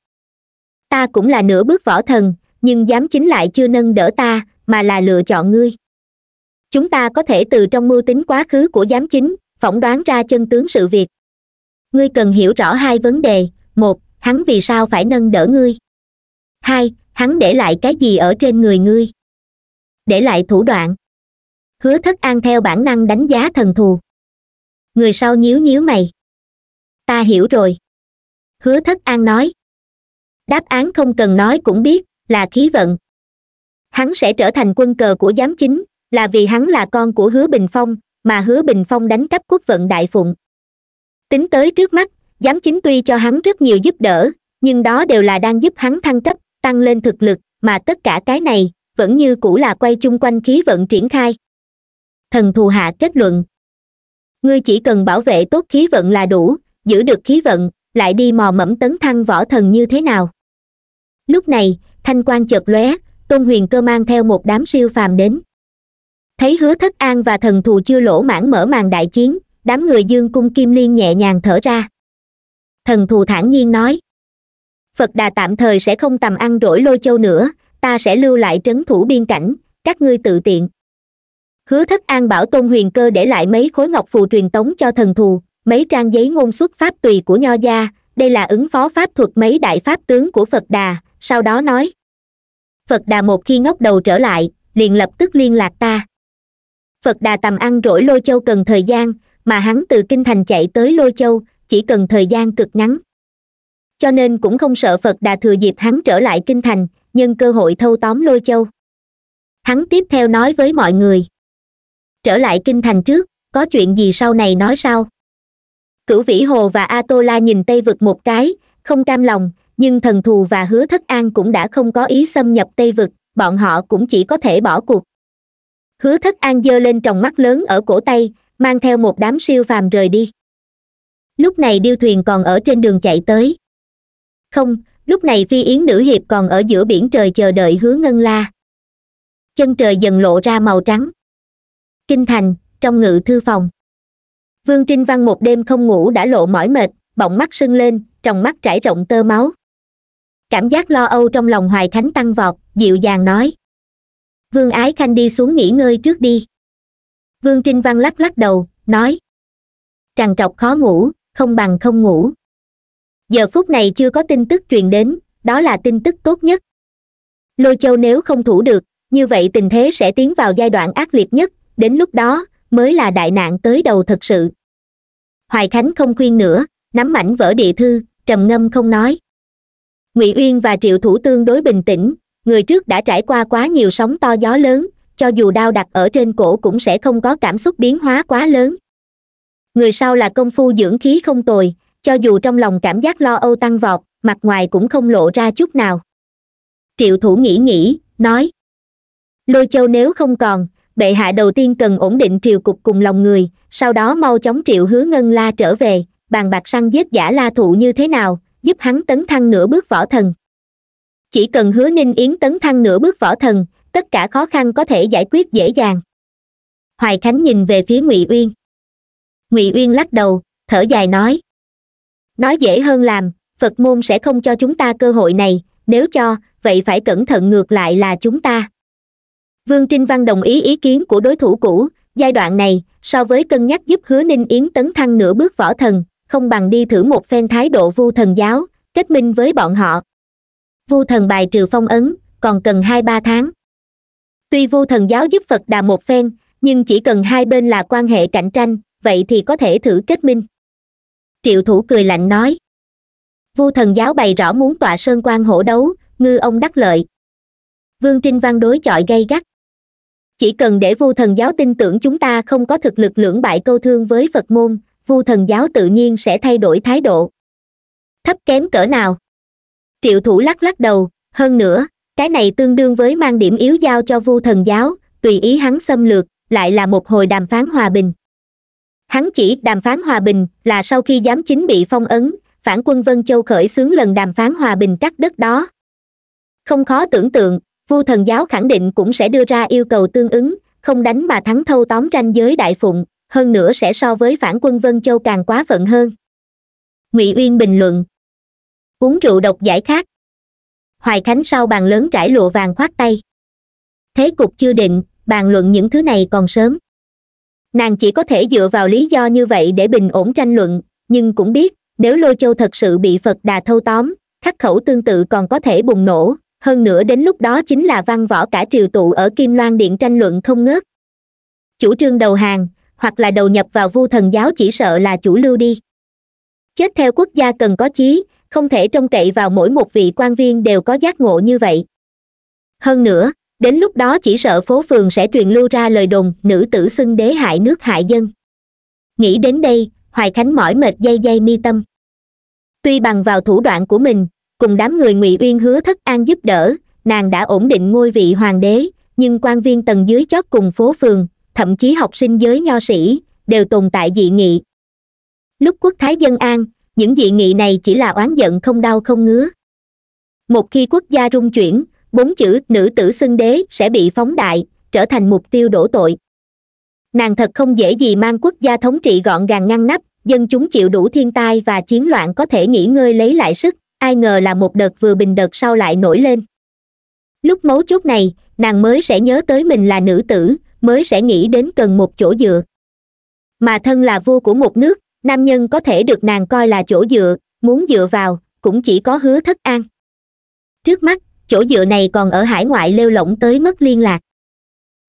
ta cũng là nửa bước võ thần nhưng giám chính lại chưa nâng đỡ ta mà là lựa chọn ngươi chúng ta có thể từ trong mưu tính quá khứ của giám chính phỏng đoán ra chân tướng sự việc ngươi cần hiểu rõ hai vấn đề một hắn vì sao phải nâng đỡ ngươi hai hắn để lại cái gì ở trên người ngươi để lại thủ đoạn hứa thất an theo bản năng đánh giá thần thù người sau nhíu nhíu mày ta hiểu rồi hứa thất an nói đáp án không cần nói cũng biết là khí vận hắn sẽ trở thành quân cờ của giám chính là vì hắn là con của hứa bình phong mà hứa bình phong đánh cắp quốc vận đại phụng tính tới trước mắt giám chính tuy cho hắn rất nhiều giúp đỡ nhưng đó đều là đang giúp hắn thăng cấp tăng lên thực lực mà tất cả cái này vẫn như cũ là quay chung quanh khí vận triển khai thần thù hạ kết luận ngươi chỉ cần bảo vệ tốt khí vận là đủ giữ được khí vận lại đi mò mẫm tấn thăng võ thần như thế nào lúc này thanh quan chợt lóe tôn huyền cơ mang theo một đám siêu phàm đến thấy hứa thất an và thần thù chưa lỗ mãn mở màn đại chiến đám người dương cung kim liên nhẹ nhàng thở ra thần thù thản nhiên nói phật đà tạm thời sẽ không tầm ăn rỗi lôi châu nữa ta sẽ lưu lại trấn thủ biên cảnh các ngươi tự tiện hứa thất an bảo tôn huyền cơ để lại mấy khối ngọc phù truyền tống cho thần thù mấy trang giấy ngôn xuất pháp tùy của nho gia đây là ứng phó pháp thuật mấy đại pháp tướng của phật đà sau đó nói phật đà một khi ngóc đầu trở lại liền lập tức liên lạc ta phật đà tầm ăn rỗi lôi châu cần thời gian mà hắn từ kinh thành chạy tới lôi châu chỉ cần thời gian cực ngắn cho nên cũng không sợ phật đà thừa dịp hắn trở lại kinh thành nhân cơ hội thâu tóm lôi châu hắn tiếp theo nói với mọi người trở lại kinh thành trước có chuyện gì sau này nói sau cửu vĩ hồ và a tô la nhìn tây vực một cái không cam lòng nhưng thần thù và hứa thất an cũng đã không có ý xâm nhập tây vực bọn họ cũng chỉ có thể bỏ cuộc hứa thất an dơ lên tròng mắt lớn ở cổ tay mang theo một đám siêu phàm rời đi lúc này điêu thuyền còn ở trên đường chạy tới không lúc này phi yến nữ hiệp còn ở giữa biển trời chờ đợi hứa ngân la chân trời dần lộ ra màu trắng kinh thành trong ngự thư phòng vương trinh văn một đêm không ngủ đã lộ mỏi mệt bọng mắt sưng lên trong mắt trải rộng tơ máu cảm giác lo âu trong lòng hoài khánh tăng vọt dịu dàng nói vương ái khanh đi xuống nghỉ ngơi trước đi vương trinh văn lắc lắc đầu nói Tràng trọc khó ngủ không bằng không ngủ giờ phút này chưa có tin tức truyền đến đó là tin tức tốt nhất lôi châu nếu không thủ được như vậy tình thế sẽ tiến vào giai đoạn ác liệt nhất đến lúc đó mới là đại nạn tới đầu thật sự hoài khánh không khuyên nữa nắm mảnh vỡ địa thư trầm ngâm không nói ngụy uyên và triệu thủ tương đối bình tĩnh người trước đã trải qua quá nhiều sóng to gió lớn cho dù đao đặt ở trên cổ cũng sẽ không có cảm xúc biến hóa quá lớn người sau là công phu dưỡng khí không tồi cho dù trong lòng cảm giác lo âu tăng vọt mặt ngoài cũng không lộ ra chút nào triệu thủ nghĩ nghĩ nói lôi châu nếu không còn bệ hạ đầu tiên cần ổn định triều cục cùng lòng người sau đó mau chóng triệu hứa ngân la trở về bàn bạc săn giết giả la thụ như thế nào giúp hắn tấn thăng nửa bước võ thần chỉ cần hứa ninh yến tấn thăng nửa bước võ thần tất cả khó khăn có thể giải quyết dễ dàng hoài khánh nhìn về phía ngụy uyên ngụy uyên lắc đầu thở dài nói nói dễ hơn làm phật môn sẽ không cho chúng ta cơ hội này nếu cho vậy phải cẩn thận ngược lại là chúng ta vương trinh văn đồng ý ý kiến của đối thủ cũ giai đoạn này so với cân nhắc giúp hứa ninh yến tấn thăng nửa bước võ thần không bằng đi thử một phen thái độ vu thần giáo kết minh với bọn họ vu thần bài trừ phong ấn còn cần hai ba tháng tuy vu thần giáo giúp phật đà một phen nhưng chỉ cần hai bên là quan hệ cạnh tranh vậy thì có thể thử kết minh triệu thủ cười lạnh nói vu thần giáo bày rõ muốn tọa sơn quan hổ đấu ngư ông đắc lợi vương trinh văn đối chọi gay gắt chỉ cần để vu thần giáo tin tưởng chúng ta không có thực lực lưỡng bại câu thương với phật môn vu thần giáo tự nhiên sẽ thay đổi thái độ thấp kém cỡ nào triệu thủ lắc lắc đầu hơn nữa cái này tương đương với mang điểm yếu giao cho vu thần giáo tùy ý hắn xâm lược lại là một hồi đàm phán hòa bình hắn chỉ đàm phán hòa bình là sau khi giám chính bị phong ấn phản quân vân châu khởi xướng lần đàm phán hòa bình cắt đất đó không khó tưởng tượng vu thần giáo khẳng định cũng sẽ đưa ra yêu cầu tương ứng không đánh mà thắng thâu tóm tranh giới đại phụng hơn nữa sẽ so với phản quân vân châu càng quá phận hơn ngụy uyên bình luận uống rượu độc giải khát hoài khánh sau bàn lớn trải lụa vàng khoát tay thế cục chưa định bàn luận những thứ này còn sớm nàng chỉ có thể dựa vào lý do như vậy để bình ổn tranh luận nhưng cũng biết nếu lôi châu thật sự bị phật đà thâu tóm khắc khẩu tương tự còn có thể bùng nổ hơn nữa đến lúc đó chính là văn võ cả triều tụ ở kim loan điện tranh luận không ngớt chủ trương đầu hàng hoặc là đầu nhập vào vu thần giáo chỉ sợ là chủ lưu đi chết theo quốc gia cần có chí không thể trông cậy vào mỗi một vị quan viên đều có giác ngộ như vậy hơn nữa đến lúc đó chỉ sợ phố phường sẽ truyền lưu ra lời đồn nữ tử xưng đế hại nước hại dân nghĩ đến đây hoài khánh mỏi mệt dây dây mi tâm tuy bằng vào thủ đoạn của mình cùng đám người ngụy uyên hứa thất an giúp đỡ nàng đã ổn định ngôi vị hoàng đế nhưng quan viên tầng dưới chót cùng phố phường thậm chí học sinh giới nho sĩ đều tồn tại dị nghị lúc quốc thái dân an những dị nghị này chỉ là oán giận không đau không ngứa một khi quốc gia rung chuyển bốn chữ nữ tử xưng đế sẽ bị phóng đại trở thành mục tiêu đổ tội nàng thật không dễ gì mang quốc gia thống trị gọn gàng ngăn nắp dân chúng chịu đủ thiên tai và chiến loạn có thể nghỉ ngơi lấy lại sức ai ngờ là một đợt vừa bình đợt sau lại nổi lên lúc mấu chốt này nàng mới sẽ nhớ tới mình là nữ tử mới sẽ nghĩ đến cần một chỗ dựa mà thân là vua của một nước nam nhân có thể được nàng coi là chỗ dựa muốn dựa vào cũng chỉ có hứa thất an trước mắt chỗ dựa này còn ở hải ngoại lêu lỏng tới mất liên lạc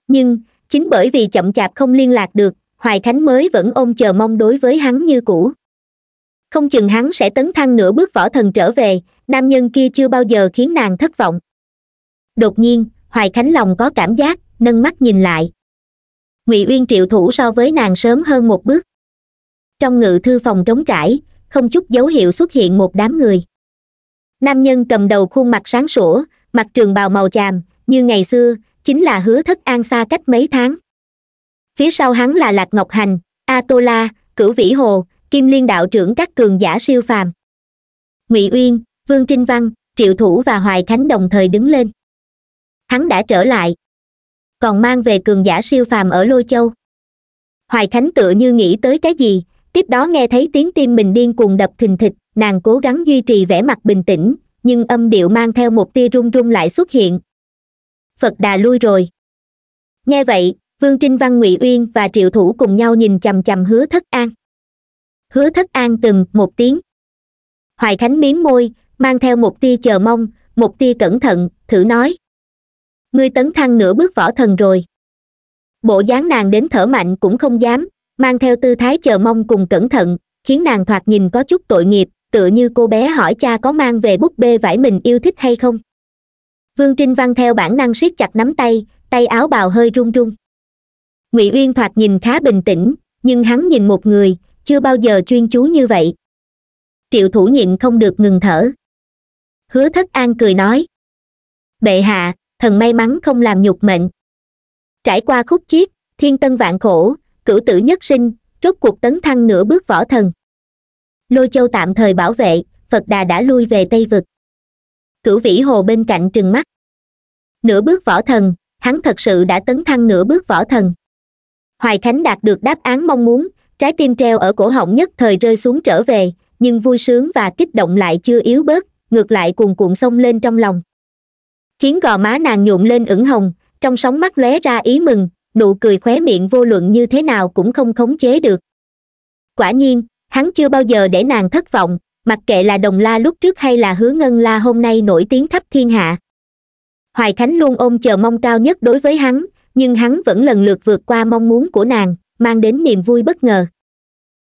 nhưng chính bởi vì chậm chạp không liên lạc được hoài khánh mới vẫn ôm chờ mong đối với hắn như cũ không chừng hắn sẽ tấn thăng nửa bước võ thần trở về nam nhân kia chưa bao giờ khiến nàng thất vọng đột nhiên hoài khánh lòng có cảm giác nâng mắt nhìn lại ngụy uyên triệu thủ so với nàng sớm hơn một bước trong ngự thư phòng trống trải không chút dấu hiệu xuất hiện một đám người nam nhân cầm đầu khuôn mặt sáng sủa mặt trường bào màu chàm như ngày xưa chính là hứa thất an xa cách mấy tháng phía sau hắn là lạc ngọc hành a tô la cửu vĩ hồ kim liên đạo trưởng các cường giả siêu phàm ngụy uyên vương trinh văn triệu thủ và hoài khánh đồng thời đứng lên hắn đã trở lại còn mang về cường giả siêu phàm ở lôi châu hoài khánh tựa như nghĩ tới cái gì tiếp đó nghe thấy tiếng tim mình điên cuồng đập thình thịch nàng cố gắng duy trì vẻ mặt bình tĩnh nhưng âm điệu mang theo một tia run run lại xuất hiện phật đà lui rồi nghe vậy vương trinh văn ngụy uyên và triệu thủ cùng nhau nhìn chằm chằm hứa thất an hứa thất an từng một tiếng hoài khánh miếm môi mang theo một tia chờ mong một tia cẩn thận thử nói ngươi tấn thăng nửa bước võ thần rồi bộ dáng nàng đến thở mạnh cũng không dám mang theo tư thái chờ mong cùng cẩn thận khiến nàng thoạt nhìn có chút tội nghiệp tựa như cô bé hỏi cha có mang về búp bê vải mình yêu thích hay không vương trinh văn theo bản năng siết chặt nắm tay tay áo bào hơi run run ngụy uyên thoạt nhìn khá bình tĩnh nhưng hắn nhìn một người chưa bao giờ chuyên chú như vậy triệu thủ nhịn không được ngừng thở hứa thất an cười nói bệ hạ thần may mắn không làm nhục mệnh trải qua khúc chiết thiên tân vạn khổ cửu tử nhất sinh rốt cuộc tấn thăng nửa bước võ thần lôi châu tạm thời bảo vệ phật đà đã lui về tây vực cửu vĩ hồ bên cạnh trừng mắt nửa bước võ thần hắn thật sự đã tấn thăng nửa bước võ thần hoài khánh đạt được đáp án mong muốn trái tim treo ở cổ họng nhất thời rơi xuống trở về nhưng vui sướng và kích động lại chưa yếu bớt ngược lại cuồn cuộn sông lên trong lòng khiến gò má nàng nhuộm lên ửng hồng trong sóng mắt lóe ra ý mừng nụ cười khóe miệng vô luận như thế nào cũng không khống chế được quả nhiên hắn chưa bao giờ để nàng thất vọng mặc kệ là đồng la lúc trước hay là hứa ngân la hôm nay nổi tiếng khắp thiên hạ hoài khánh luôn ôm chờ mong cao nhất đối với hắn nhưng hắn vẫn lần lượt vượt qua mong muốn của nàng mang đến niềm vui bất ngờ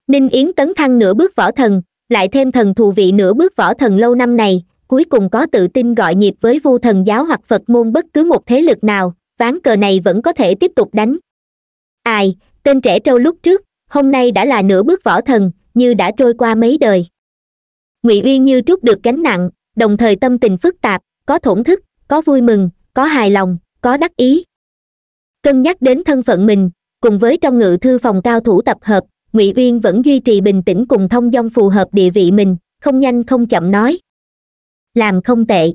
ninh yến tấn thăng nửa bước võ thần lại thêm thần thù vị nửa bước võ thần lâu năm này cuối cùng có tự tin gọi nhịp với vu thần giáo hoặc phật môn bất cứ một thế lực nào ván cờ này vẫn có thể tiếp tục đánh ai tên trẻ trâu lúc trước hôm nay đã là nửa bước võ thần như đã trôi qua mấy đời ngụy uyên như trút được gánh nặng đồng thời tâm tình phức tạp có thổn thức có vui mừng có hài lòng có đắc ý cân nhắc đến thân phận mình cùng với trong ngự thư phòng cao thủ tập hợp ngụy uyên vẫn duy trì bình tĩnh cùng thông dong phù hợp địa vị mình không nhanh không chậm nói làm không tệ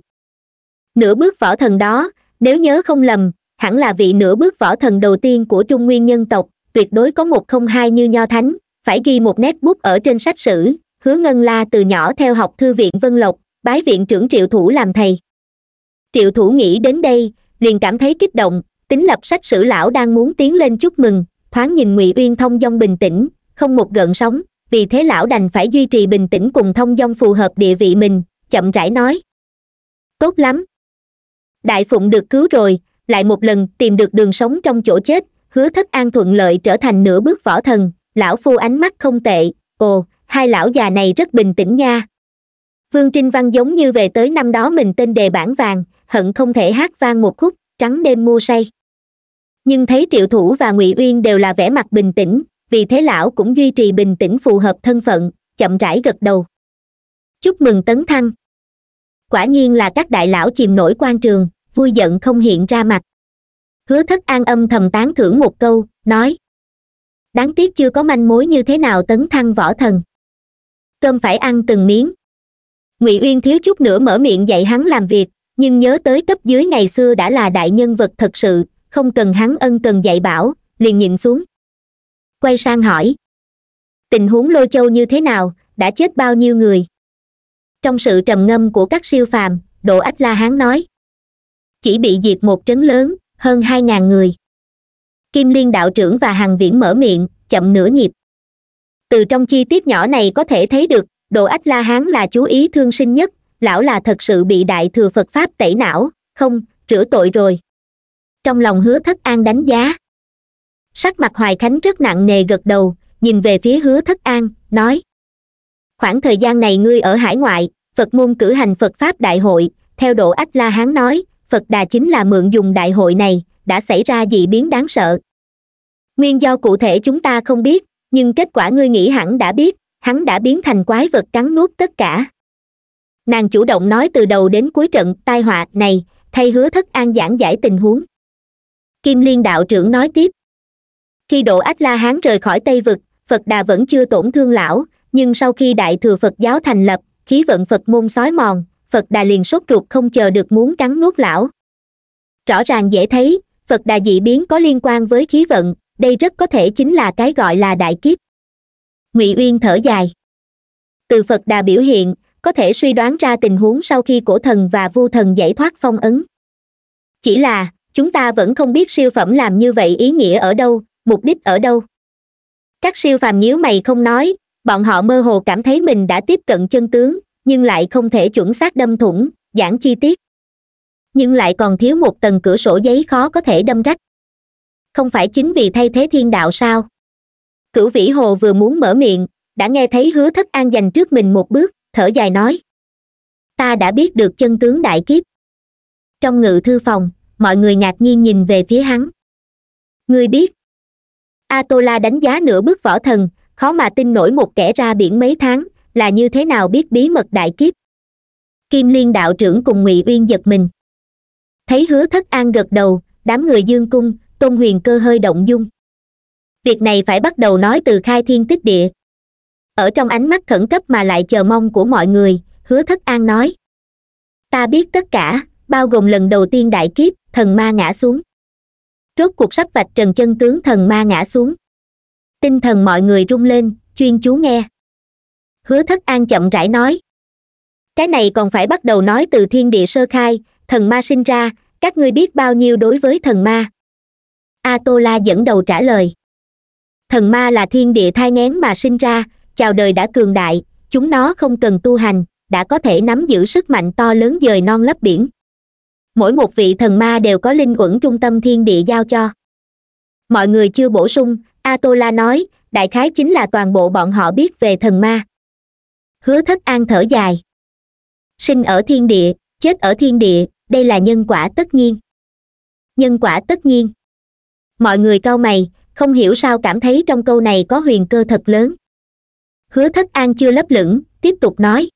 nửa bước võ thần đó nếu nhớ không lầm hẳn là vị nửa bước võ thần đầu tiên của trung nguyên nhân tộc tuyệt đối có một không hai như nho thánh phải ghi một nét bút ở trên sách sử hứa ngân la từ nhỏ theo học thư viện vân lộc bái viện trưởng triệu thủ làm thầy triệu thủ nghĩ đến đây liền cảm thấy kích động tính lập sách sử lão đang muốn tiến lên chúc mừng thoáng nhìn ngụy uyên thông dong bình tĩnh không một gợn sóng vì thế lão đành phải duy trì bình tĩnh cùng thông dong phù hợp địa vị mình chậm rãi nói tốt lắm đại phụng được cứu rồi lại một lần tìm được đường sống trong chỗ chết hứa thất an thuận lợi trở thành nửa bước võ thần lão phu ánh mắt không tệ ồ hai lão già này rất bình tĩnh nha vương trinh văn giống như về tới năm đó mình tên đề bản vàng hận không thể hát vang một khúc trắng đêm mua say nhưng thấy triệu thủ và ngụy uyên đều là vẻ mặt bình tĩnh vì thế lão cũng duy trì bình tĩnh phù hợp thân phận chậm rãi gật đầu chúc mừng tấn thăng quả nhiên là các đại lão chìm nổi quan trường vui giận không hiện ra mặt hứa thất an âm thầm tán thưởng một câu nói đáng tiếc chưa có manh mối như thế nào tấn thăng võ thần cơm phải ăn từng miếng ngụy uyên thiếu chút nữa mở miệng dạy hắn làm việc nhưng nhớ tới cấp dưới ngày xưa đã là đại nhân vật thật sự không cần hắn ân cần dạy bảo liền nhìn xuống quay sang hỏi tình huống lôi châu như thế nào đã chết bao nhiêu người trong sự trầm ngâm của các siêu phàm độ ách la hán nói chỉ bị diệt một trấn lớn hơn hai ngàn người kim liên đạo trưởng và hàng viễn mở miệng chậm nửa nhịp từ trong chi tiết nhỏ này có thể thấy được đồ ách la hán là chú ý thương sinh nhất lão là thật sự bị đại thừa phật pháp tẩy não không rửa tội rồi trong lòng hứa thất an đánh giá sắc mặt hoài khánh rất nặng nề gật đầu nhìn về phía hứa thất an nói khoảng thời gian này ngươi ở hải ngoại phật môn cử hành phật pháp đại hội theo độ ách la hán nói phật đà chính là mượn dùng đại hội này đã xảy ra dị biến đáng sợ nguyên do cụ thể chúng ta không biết nhưng kết quả ngươi nghĩ hẳn đã biết hắn đã biến thành quái vật cắn nuốt tất cả nàng chủ động nói từ đầu đến cuối trận tai họa này thay hứa thất an giảng giải tình huống kim liên đạo trưởng nói tiếp khi độ ách la hán rời khỏi tây vực phật đà vẫn chưa tổn thương lão nhưng sau khi đại thừa phật giáo thành lập khí vận phật môn xói mòn phật đà liền sốt ruột không chờ được muốn cắn nuốt lão rõ ràng dễ thấy phật đà dị biến có liên quan với khí vận đây rất có thể chính là cái gọi là đại kiếp ngụy uyên thở dài từ phật đà biểu hiện có thể suy đoán ra tình huống sau khi cổ thần và vu thần giải thoát phong ấn chỉ là chúng ta vẫn không biết siêu phẩm làm như vậy ý nghĩa ở đâu mục đích ở đâu các siêu phàm nhíu mày không nói bọn họ mơ hồ cảm thấy mình đã tiếp cận chân tướng nhưng lại không thể chuẩn xác đâm thủng giảng chi tiết nhưng lại còn thiếu một tầng cửa sổ giấy khó có thể đâm rách không phải chính vì thay thế thiên đạo sao cửu vĩ hồ vừa muốn mở miệng đã nghe thấy hứa thất an dành trước mình một bước thở dài nói ta đã biết được chân tướng đại kiếp trong ngự thư phòng mọi người ngạc nhiên nhìn về phía hắn ngươi biết a tô la đánh giá nửa bước võ thần khó mà tin nổi một kẻ ra biển mấy tháng là như thế nào biết bí mật đại kiếp kim liên đạo trưởng cùng ngụy uyên giật mình thấy hứa thất an gật đầu đám người dương cung tôn huyền cơ hơi động dung việc này phải bắt đầu nói từ khai thiên tích địa ở trong ánh mắt khẩn cấp mà lại chờ mong của mọi người hứa thất an nói ta biết tất cả bao gồm lần đầu tiên đại kiếp thần ma ngã xuống rốt cuộc sắp vạch trần chân tướng thần ma ngã xuống tinh thần mọi người rung lên chuyên chú nghe hứa thất an chậm rãi nói cái này còn phải bắt đầu nói từ thiên địa sơ khai thần ma sinh ra các ngươi biết bao nhiêu đối với thần ma a tô la dẫn đầu trả lời thần ma là thiên địa thai ngén mà sinh ra chào đời đã cường đại chúng nó không cần tu hành đã có thể nắm giữ sức mạnh to lớn dời non lấp biển mỗi một vị thần ma đều có linh uẩn trung tâm thiên địa giao cho mọi người chưa bổ sung a tô la nói đại khái chính là toàn bộ bọn họ biết về thần ma hứa thất an thở dài sinh ở thiên địa chết ở thiên địa đây là nhân quả tất nhiên nhân quả tất nhiên mọi người cau mày không hiểu sao cảm thấy trong câu này có huyền cơ thật lớn hứa thất an chưa lấp lửng tiếp tục nói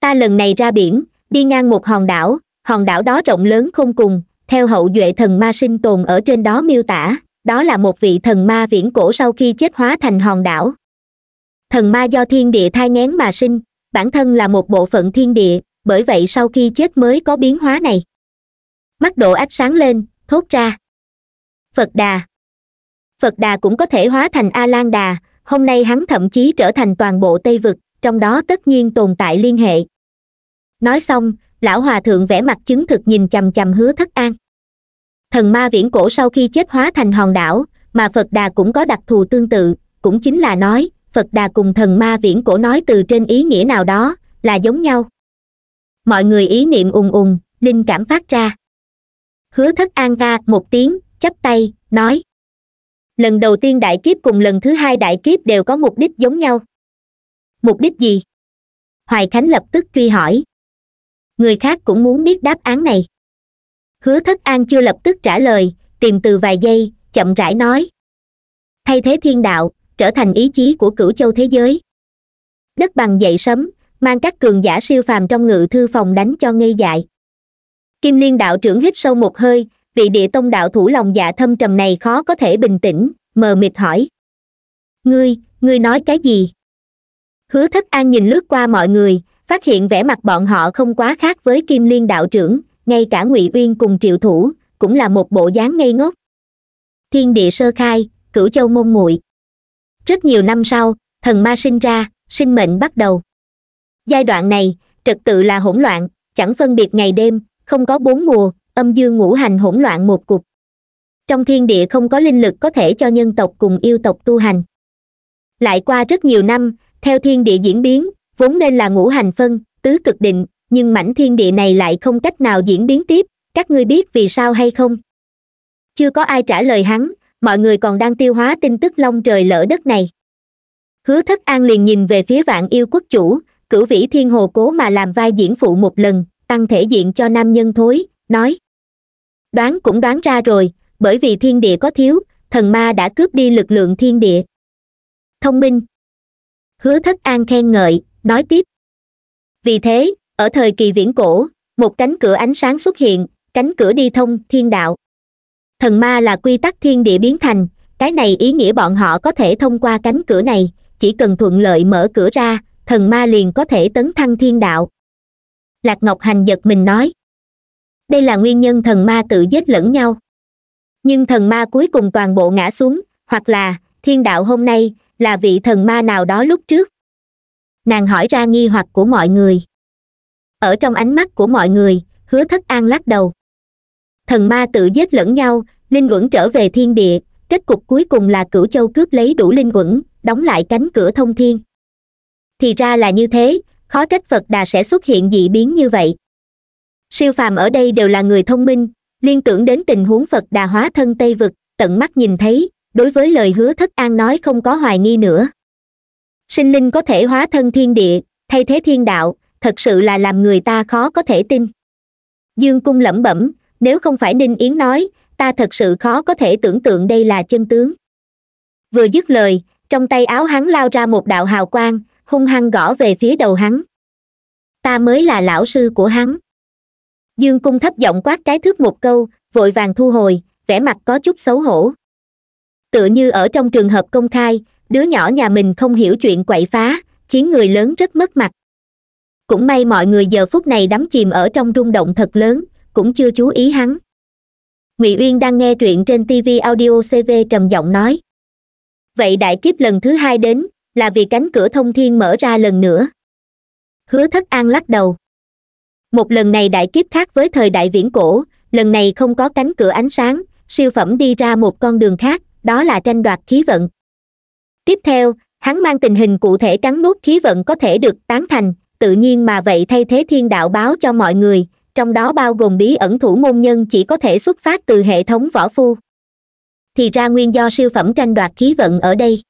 ta lần này ra biển đi ngang một hòn đảo hòn đảo đó rộng lớn không cùng theo hậu duệ thần ma sinh tồn ở trên đó miêu tả đó là một vị thần ma viễn cổ sau khi chết hóa thành hòn đảo thần ma do thiên địa thai ngén mà sinh bản thân là một bộ phận thiên địa bởi vậy sau khi chết mới có biến hóa này mắt độ ách sáng lên thốt ra phật đà phật đà cũng có thể hóa thành a lan đà hôm nay hắn thậm chí trở thành toàn bộ tây vực trong đó tất nhiên tồn tại liên hệ nói xong lão hòa thượng vẽ mặt chứng thực nhìn chằm chằm hứa thất an thần ma viễn cổ sau khi chết hóa thành hòn đảo mà phật đà cũng có đặc thù tương tự cũng chính là nói phật đà cùng thần ma viễn cổ nói từ trên ý nghĩa nào đó là giống nhau mọi người ý niệm ùng ùng linh cảm phát ra hứa thất an ra một tiếng chắp tay nói lần đầu tiên đại kiếp cùng lần thứ hai đại kiếp đều có mục đích giống nhau mục đích gì hoài khánh lập tức truy hỏi người khác cũng muốn biết đáp án này hứa thất an chưa lập tức trả lời tìm từ vài giây chậm rãi nói thay thế thiên đạo trở thành ý chí của cửu châu thế giới đất bằng dậy sấm mang các cường giả siêu phàm trong ngự thư phòng đánh cho ngây dại kim liên đạo trưởng hít sâu một hơi vị địa tông đạo thủ lòng dạ thâm trầm này khó có thể bình tĩnh mờ mịt hỏi ngươi ngươi nói cái gì hứa thất an nhìn lướt qua mọi người phát hiện vẻ mặt bọn họ không quá khác với kim liên đạo trưởng ngay cả ngụy uyên cùng triệu thủ cũng là một bộ dáng ngây ngốc thiên địa sơ khai cửu châu mông muội rất nhiều năm sau thần ma sinh ra sinh mệnh bắt đầu giai đoạn này trật tự là hỗn loạn chẳng phân biệt ngày đêm không có bốn mùa âm dương ngũ hành hỗn loạn một cục trong thiên địa không có linh lực có thể cho nhân tộc cùng yêu tộc tu hành lại qua rất nhiều năm theo thiên địa diễn biến vốn nên là ngũ hành phân tứ cực định nhưng mảnh thiên địa này lại không cách nào diễn biến tiếp các ngươi biết vì sao hay không chưa có ai trả lời hắn mọi người còn đang tiêu hóa tin tức long trời lỡ đất này hứa thất an liền nhìn về phía vạn yêu quốc chủ cửu vĩ thiên hồ cố mà làm vai diễn phụ một lần tăng thể diện cho nam nhân thối nói đoán cũng đoán ra rồi bởi vì thiên địa có thiếu thần ma đã cướp đi lực lượng thiên địa thông minh hứa thất an khen ngợi nói tiếp vì thế ở thời kỳ viễn cổ một cánh cửa ánh sáng xuất hiện cánh cửa đi thông thiên đạo thần ma là quy tắc thiên địa biến thành cái này ý nghĩa bọn họ có thể thông qua cánh cửa này chỉ cần thuận lợi mở cửa ra thần ma liền có thể tấn thăng thiên đạo lạc ngọc hành giật mình nói đây là nguyên nhân thần ma tự giết lẫn nhau nhưng thần ma cuối cùng toàn bộ ngã xuống hoặc là thiên đạo hôm nay là vị thần ma nào đó lúc trước nàng hỏi ra nghi hoặc của mọi người ở trong ánh mắt của mọi người hứa thất an lắc đầu thần ma tự giết lẫn nhau linh uẩn trở về thiên địa kết cục cuối cùng là cửu châu cướp lấy đủ linh uẩn đóng lại cánh cửa thông thiên thì ra là như thế khó trách phật đà sẽ xuất hiện dị biến như vậy siêu phàm ở đây đều là người thông minh liên tưởng đến tình huống phật đà hóa thân tây vực tận mắt nhìn thấy đối với lời hứa thất an nói không có hoài nghi nữa sinh linh có thể hóa thân thiên địa thay thế thiên đạo thật sự là làm người ta khó có thể tin dương cung lẩm bẩm nếu không phải ninh yến nói ta thật sự khó có thể tưởng tượng đây là chân tướng vừa dứt lời trong tay áo hắn lao ra một đạo hào quang hung hăng gõ về phía đầu hắn ta mới là lão sư của hắn dương cung thấp giọng quát cái thước một câu vội vàng thu hồi vẻ mặt có chút xấu hổ tựa như ở trong trường hợp công khai đứa nhỏ nhà mình không hiểu chuyện quậy phá khiến người lớn rất mất mặt cũng may mọi người giờ phút này đắm chìm ở trong rung động thật lớn cũng chưa chú ý hắn ngụy uyên đang nghe truyện trên tv audio cv trầm giọng nói vậy đại kiếp lần thứ hai đến là vì cánh cửa thông thiên mở ra lần nữa hứa thất an lắc đầu một lần này đại kiếp khác với thời đại viễn cổ lần này không có cánh cửa ánh sáng siêu phẩm đi ra một con đường khác đó là tranh đoạt khí vận tiếp theo hắn mang tình hình cụ thể cắn nút khí vận có thể được tán thành tự nhiên mà vậy thay thế thiên đạo báo cho mọi người trong đó bao gồm bí ẩn thủ môn nhân chỉ có thể xuất phát từ hệ thống võ phu thì ra nguyên do siêu phẩm tranh đoạt khí vận ở đây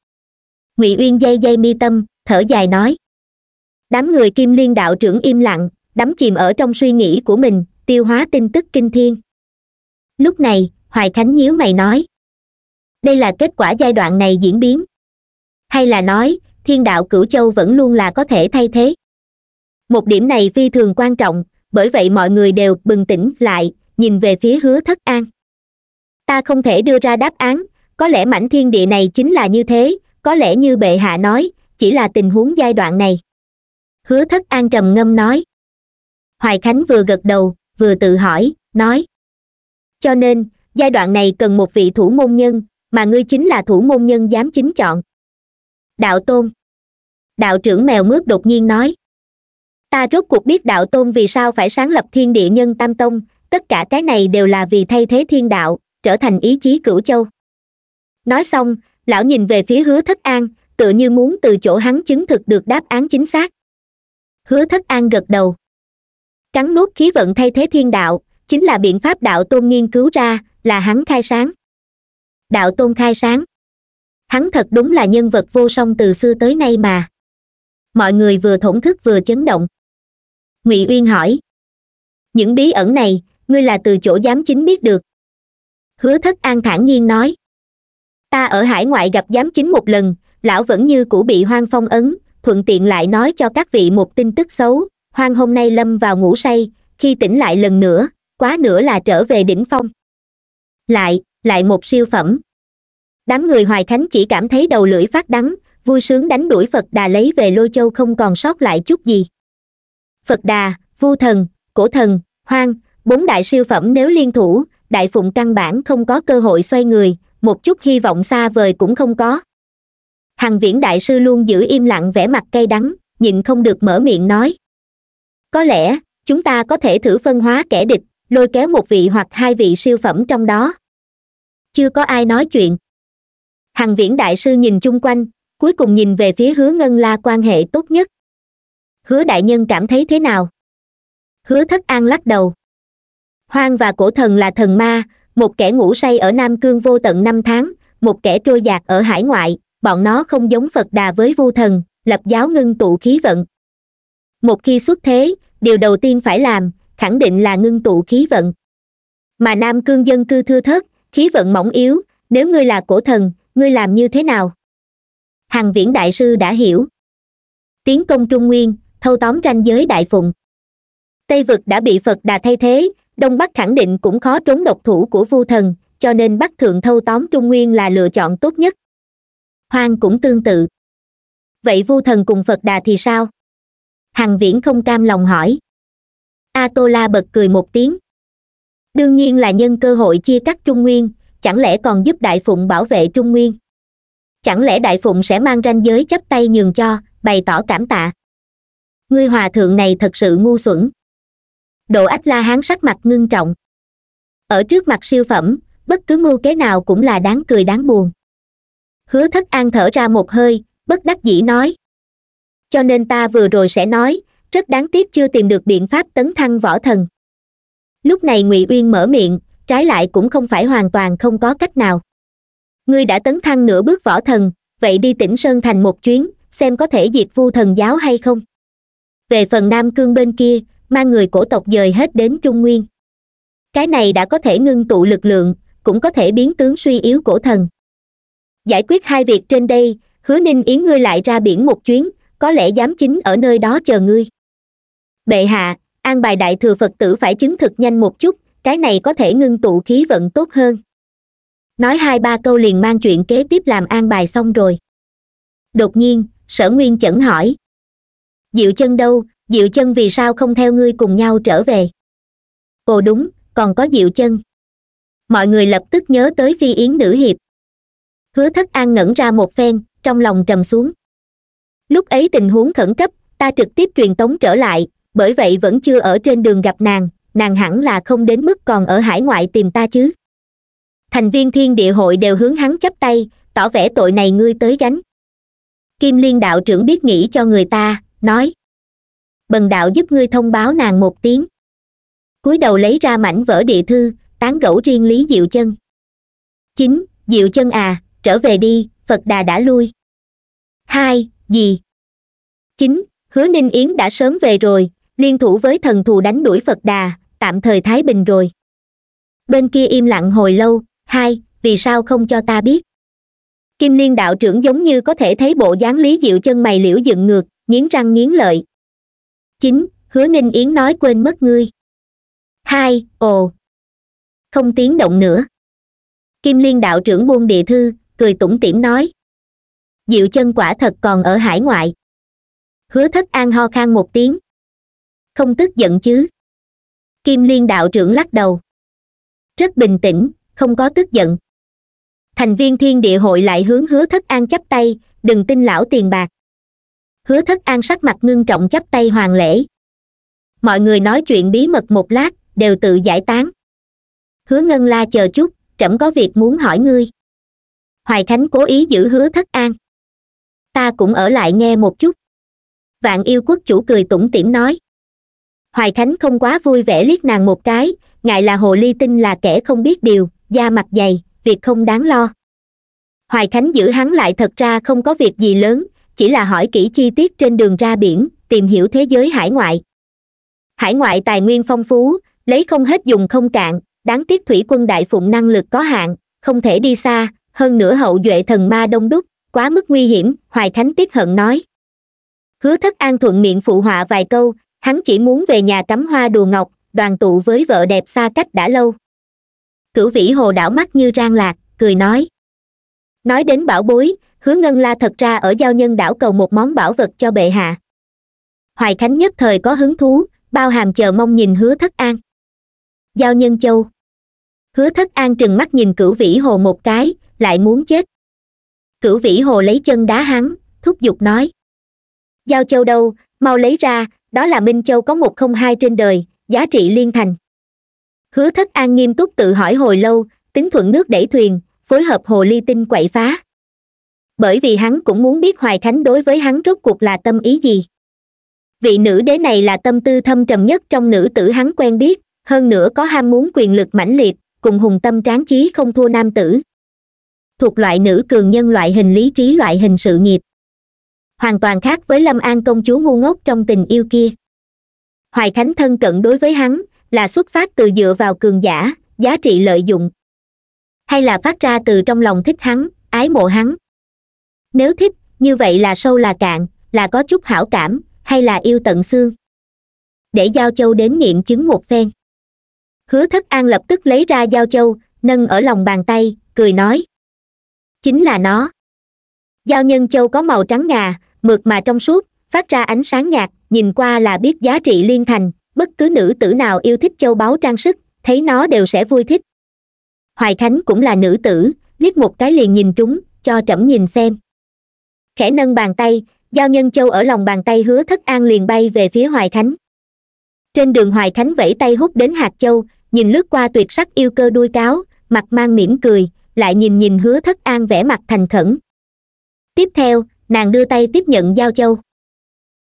ngụy uyên dây dây mi tâm thở dài nói đám người kim liên đạo trưởng im lặng đắm chìm ở trong suy nghĩ của mình tiêu hóa tin tức kinh thiên lúc này hoài khánh nhíu mày nói đây là kết quả giai đoạn này diễn biến hay là nói thiên đạo cửu châu vẫn luôn là có thể thay thế một điểm này phi thường quan trọng bởi vậy mọi người đều bừng tỉnh lại nhìn về phía hứa thất an ta không thể đưa ra đáp án có lẽ mảnh thiên địa này chính là như thế có lẽ như bệ hạ nói chỉ là tình huống giai đoạn này hứa thất an trầm ngâm nói hoài khánh vừa gật đầu vừa tự hỏi nói cho nên giai đoạn này cần một vị thủ môn nhân mà ngươi chính là thủ môn nhân dám chính chọn đạo tôn đạo trưởng mèo mướp đột nhiên nói ta rốt cuộc biết đạo tôn vì sao phải sáng lập thiên địa nhân tam tông tất cả cái này đều là vì thay thế thiên đạo trở thành ý chí cửu châu nói xong lão nhìn về phía hứa thất an tự như muốn từ chỗ hắn chứng thực được đáp án chính xác hứa thất an gật đầu cắn nuốt khí vận thay thế thiên đạo chính là biện pháp đạo tôn nghiên cứu ra là hắn khai sáng đạo tôn khai sáng hắn thật đúng là nhân vật vô song từ xưa tới nay mà mọi người vừa thổn thức vừa chấn động ngụy uyên hỏi những bí ẩn này ngươi là từ chỗ giám chính biết được hứa thất an thản nhiên nói ta ở hải ngoại gặp giám chính một lần lão vẫn như cũ bị hoang phong ấn thuận tiện lại nói cho các vị một tin tức xấu hoang hôm nay lâm vào ngủ say khi tỉnh lại lần nữa quá nữa là trở về đỉnh phong lại lại một siêu phẩm đám người hoài khánh chỉ cảm thấy đầu lưỡi phát đắng vui sướng đánh đuổi phật đà lấy về lôi châu không còn sót lại chút gì phật đà vu thần cổ thần hoang bốn đại siêu phẩm nếu liên thủ đại phụng căn bản không có cơ hội xoay người một chút hy vọng xa vời cũng không có hằng viễn đại sư luôn giữ im lặng vẻ mặt cay đắng nhịn không được mở miệng nói có lẽ chúng ta có thể thử phân hóa kẻ địch lôi kéo một vị hoặc hai vị siêu phẩm trong đó chưa có ai nói chuyện hằng viễn đại sư nhìn chung quanh cuối cùng nhìn về phía hứa ngân la quan hệ tốt nhất hứa đại nhân cảm thấy thế nào hứa thất an lắc đầu hoang và cổ thần là thần ma một kẻ ngủ say ở nam cương vô tận năm tháng một kẻ trôi giạt ở hải ngoại bọn nó không giống phật đà với vu thần lập giáo ngưng tụ khí vận một khi xuất thế điều đầu tiên phải làm khẳng định là ngưng tụ khí vận mà nam cương dân cư thưa thớt khí vận mỏng yếu nếu ngươi là cổ thần ngươi làm như thế nào hằng viễn đại sư đã hiểu tiến công trung nguyên thâu tóm ranh giới đại phụng tây vực đã bị phật đà thay thế đông bắc khẳng định cũng khó trốn độc thủ của vu thần cho nên bắc thượng thâu tóm trung nguyên là lựa chọn tốt nhất hoang cũng tương tự vậy vu thần cùng phật đà thì sao hằng viễn không cam lòng hỏi a tô la bật cười một tiếng đương nhiên là nhân cơ hội chia cắt trung nguyên chẳng lẽ còn giúp đại phụng bảo vệ trung nguyên chẳng lẽ đại phụng sẽ mang ranh giới chấp tay nhường cho bày tỏ cảm tạ ngươi hòa thượng này thật sự ngu xuẩn độ ách la hán sắc mặt ngưng trọng ở trước mặt siêu phẩm bất cứ mưu kế nào cũng là đáng cười đáng buồn hứa thất an thở ra một hơi bất đắc dĩ nói cho nên ta vừa rồi sẽ nói rất đáng tiếc chưa tìm được biện pháp tấn thăng võ thần lúc này ngụy uyên mở miệng trái lại cũng không phải hoàn toàn không có cách nào ngươi đã tấn thăng nửa bước võ thần vậy đi tỉnh sơn thành một chuyến xem có thể diệt vu thần giáo hay không về phần nam cương bên kia mang người cổ tộc dời hết đến trung nguyên cái này đã có thể ngưng tụ lực lượng cũng có thể biến tướng suy yếu cổ thần giải quyết hai việc trên đây hứa ninh yến ngươi lại ra biển một chuyến có lẽ giám chính ở nơi đó chờ ngươi bệ hạ an bài đại thừa phật tử phải chứng thực nhanh một chút cái này có thể ngưng tụ khí vận tốt hơn nói hai ba câu liền mang chuyện kế tiếp làm an bài xong rồi đột nhiên sở nguyên chẩn hỏi diệu chân đâu diệu chân vì sao không theo ngươi cùng nhau trở về ồ đúng còn có diệu chân mọi người lập tức nhớ tới phi yến nữ hiệp hứa thất an ngẩn ra một phen trong lòng trầm xuống lúc ấy tình huống khẩn cấp ta trực tiếp truyền tống trở lại bởi vậy vẫn chưa ở trên đường gặp nàng nàng hẳn là không đến mức còn ở hải ngoại tìm ta chứ thành viên thiên địa hội đều hướng hắn chấp tay tỏ vẻ tội này ngươi tới gánh kim liên đạo trưởng biết nghĩ cho người ta nói bần đạo giúp ngươi thông báo nàng một tiếng cúi đầu lấy ra mảnh vỡ địa thư tán gẫu riêng lý diệu chân chín diệu chân à trở về đi phật đà đã lui hai gì chín hứa ninh yến đã sớm về rồi liên thủ với thần thù đánh đuổi phật đà tạm thời thái bình rồi bên kia im lặng hồi lâu hai vì sao không cho ta biết kim liên đạo trưởng giống như có thể thấy bộ dáng lý diệu chân mày liễu dựng ngược nghiến răng nghiến lợi chín hứa ninh yến nói quên mất ngươi hai ồ không tiếng động nữa kim liên đạo trưởng buông địa thư cười tủm tỉm nói diệu chân quả thật còn ở hải ngoại hứa thất an ho khan một tiếng không tức giận chứ kim liên đạo trưởng lắc đầu rất bình tĩnh không có tức giận thành viên thiên địa hội lại hướng hứa thất an chắp tay đừng tin lão tiền bạc hứa thất an sắc mặt ngưng trọng chắp tay hoàng lễ mọi người nói chuyện bí mật một lát đều tự giải tán hứa ngân la chờ chút trẫm có việc muốn hỏi ngươi hoài khánh cố ý giữ hứa thất an ta cũng ở lại nghe một chút vạn yêu quốc chủ cười tủm tỉm nói hoài khánh không quá vui vẻ liếc nàng một cái ngại là hồ ly tinh là kẻ không biết điều da mặt dày việc không đáng lo hoài khánh giữ hắn lại thật ra không có việc gì lớn chỉ là hỏi kỹ chi tiết trên đường ra biển tìm hiểu thế giới hải ngoại hải ngoại tài nguyên phong phú lấy không hết dùng không cạn đáng tiếc thủy quân đại phụng năng lực có hạn không thể đi xa hơn nữa hậu duệ thần ma đông đúc quá mức nguy hiểm hoài khánh tiếc hận nói hứa thất an thuận miệng phụ họa vài câu hắn chỉ muốn về nhà cắm hoa đùa ngọc đoàn tụ với vợ đẹp xa cách đã lâu cửu vĩ hồ đảo mắt như rang lạc cười nói nói đến bảo bối hứa ngân la thật ra ở giao nhân đảo cầu một món bảo vật cho bệ hạ hoài khánh nhất thời có hứng thú bao hàm chờ mong nhìn hứa thất an giao nhân châu hứa thất an trừng mắt nhìn cửu vĩ hồ một cái lại muốn chết cửu vĩ hồ lấy chân đá hắn thúc giục nói giao châu đâu mau lấy ra đó là minh châu có một không hai trên đời giá trị liên thành hứa thất an nghiêm túc tự hỏi hồi lâu tính thuận nước đẩy thuyền phối hợp hồ ly tinh quậy phá bởi vì hắn cũng muốn biết hoài khánh đối với hắn rốt cuộc là tâm ý gì vị nữ đế này là tâm tư thâm trầm nhất trong nữ tử hắn quen biết hơn nữa có ham muốn quyền lực mãnh liệt cùng hùng tâm tráng trí không thua nam tử thuộc loại nữ cường nhân loại hình lý trí loại hình sự nghiệp hoàn toàn khác với lâm an công chúa ngu ngốc trong tình yêu kia hoài khánh thân cận đối với hắn là xuất phát từ dựa vào cường giả giá trị lợi dụng hay là phát ra từ trong lòng thích hắn ái mộ hắn nếu thích như vậy là sâu là cạn là có chút hảo cảm hay là yêu tận xương để giao châu đến nghiệm chứng một phen hứa thất an lập tức lấy ra giao châu nâng ở lòng bàn tay cười nói chính là nó giao nhân châu có màu trắng ngà mượt mà trong suốt phát ra ánh sáng nhạt nhìn qua là biết giá trị liên thành bất cứ nữ tử nào yêu thích châu báu trang sức thấy nó đều sẽ vui thích hoài khánh cũng là nữ tử liếc một cái liền nhìn trúng cho trẫm nhìn xem khẽ nâng bàn tay giao nhân châu ở lòng bàn tay hứa thất an liền bay về phía hoài thánh trên đường hoài thánh vẫy tay hút đến hạt châu nhìn lướt qua tuyệt sắc yêu cơ đuôi cáo mặt mang mỉm cười lại nhìn nhìn hứa thất an vẻ mặt thành khẩn tiếp theo nàng đưa tay tiếp nhận giao châu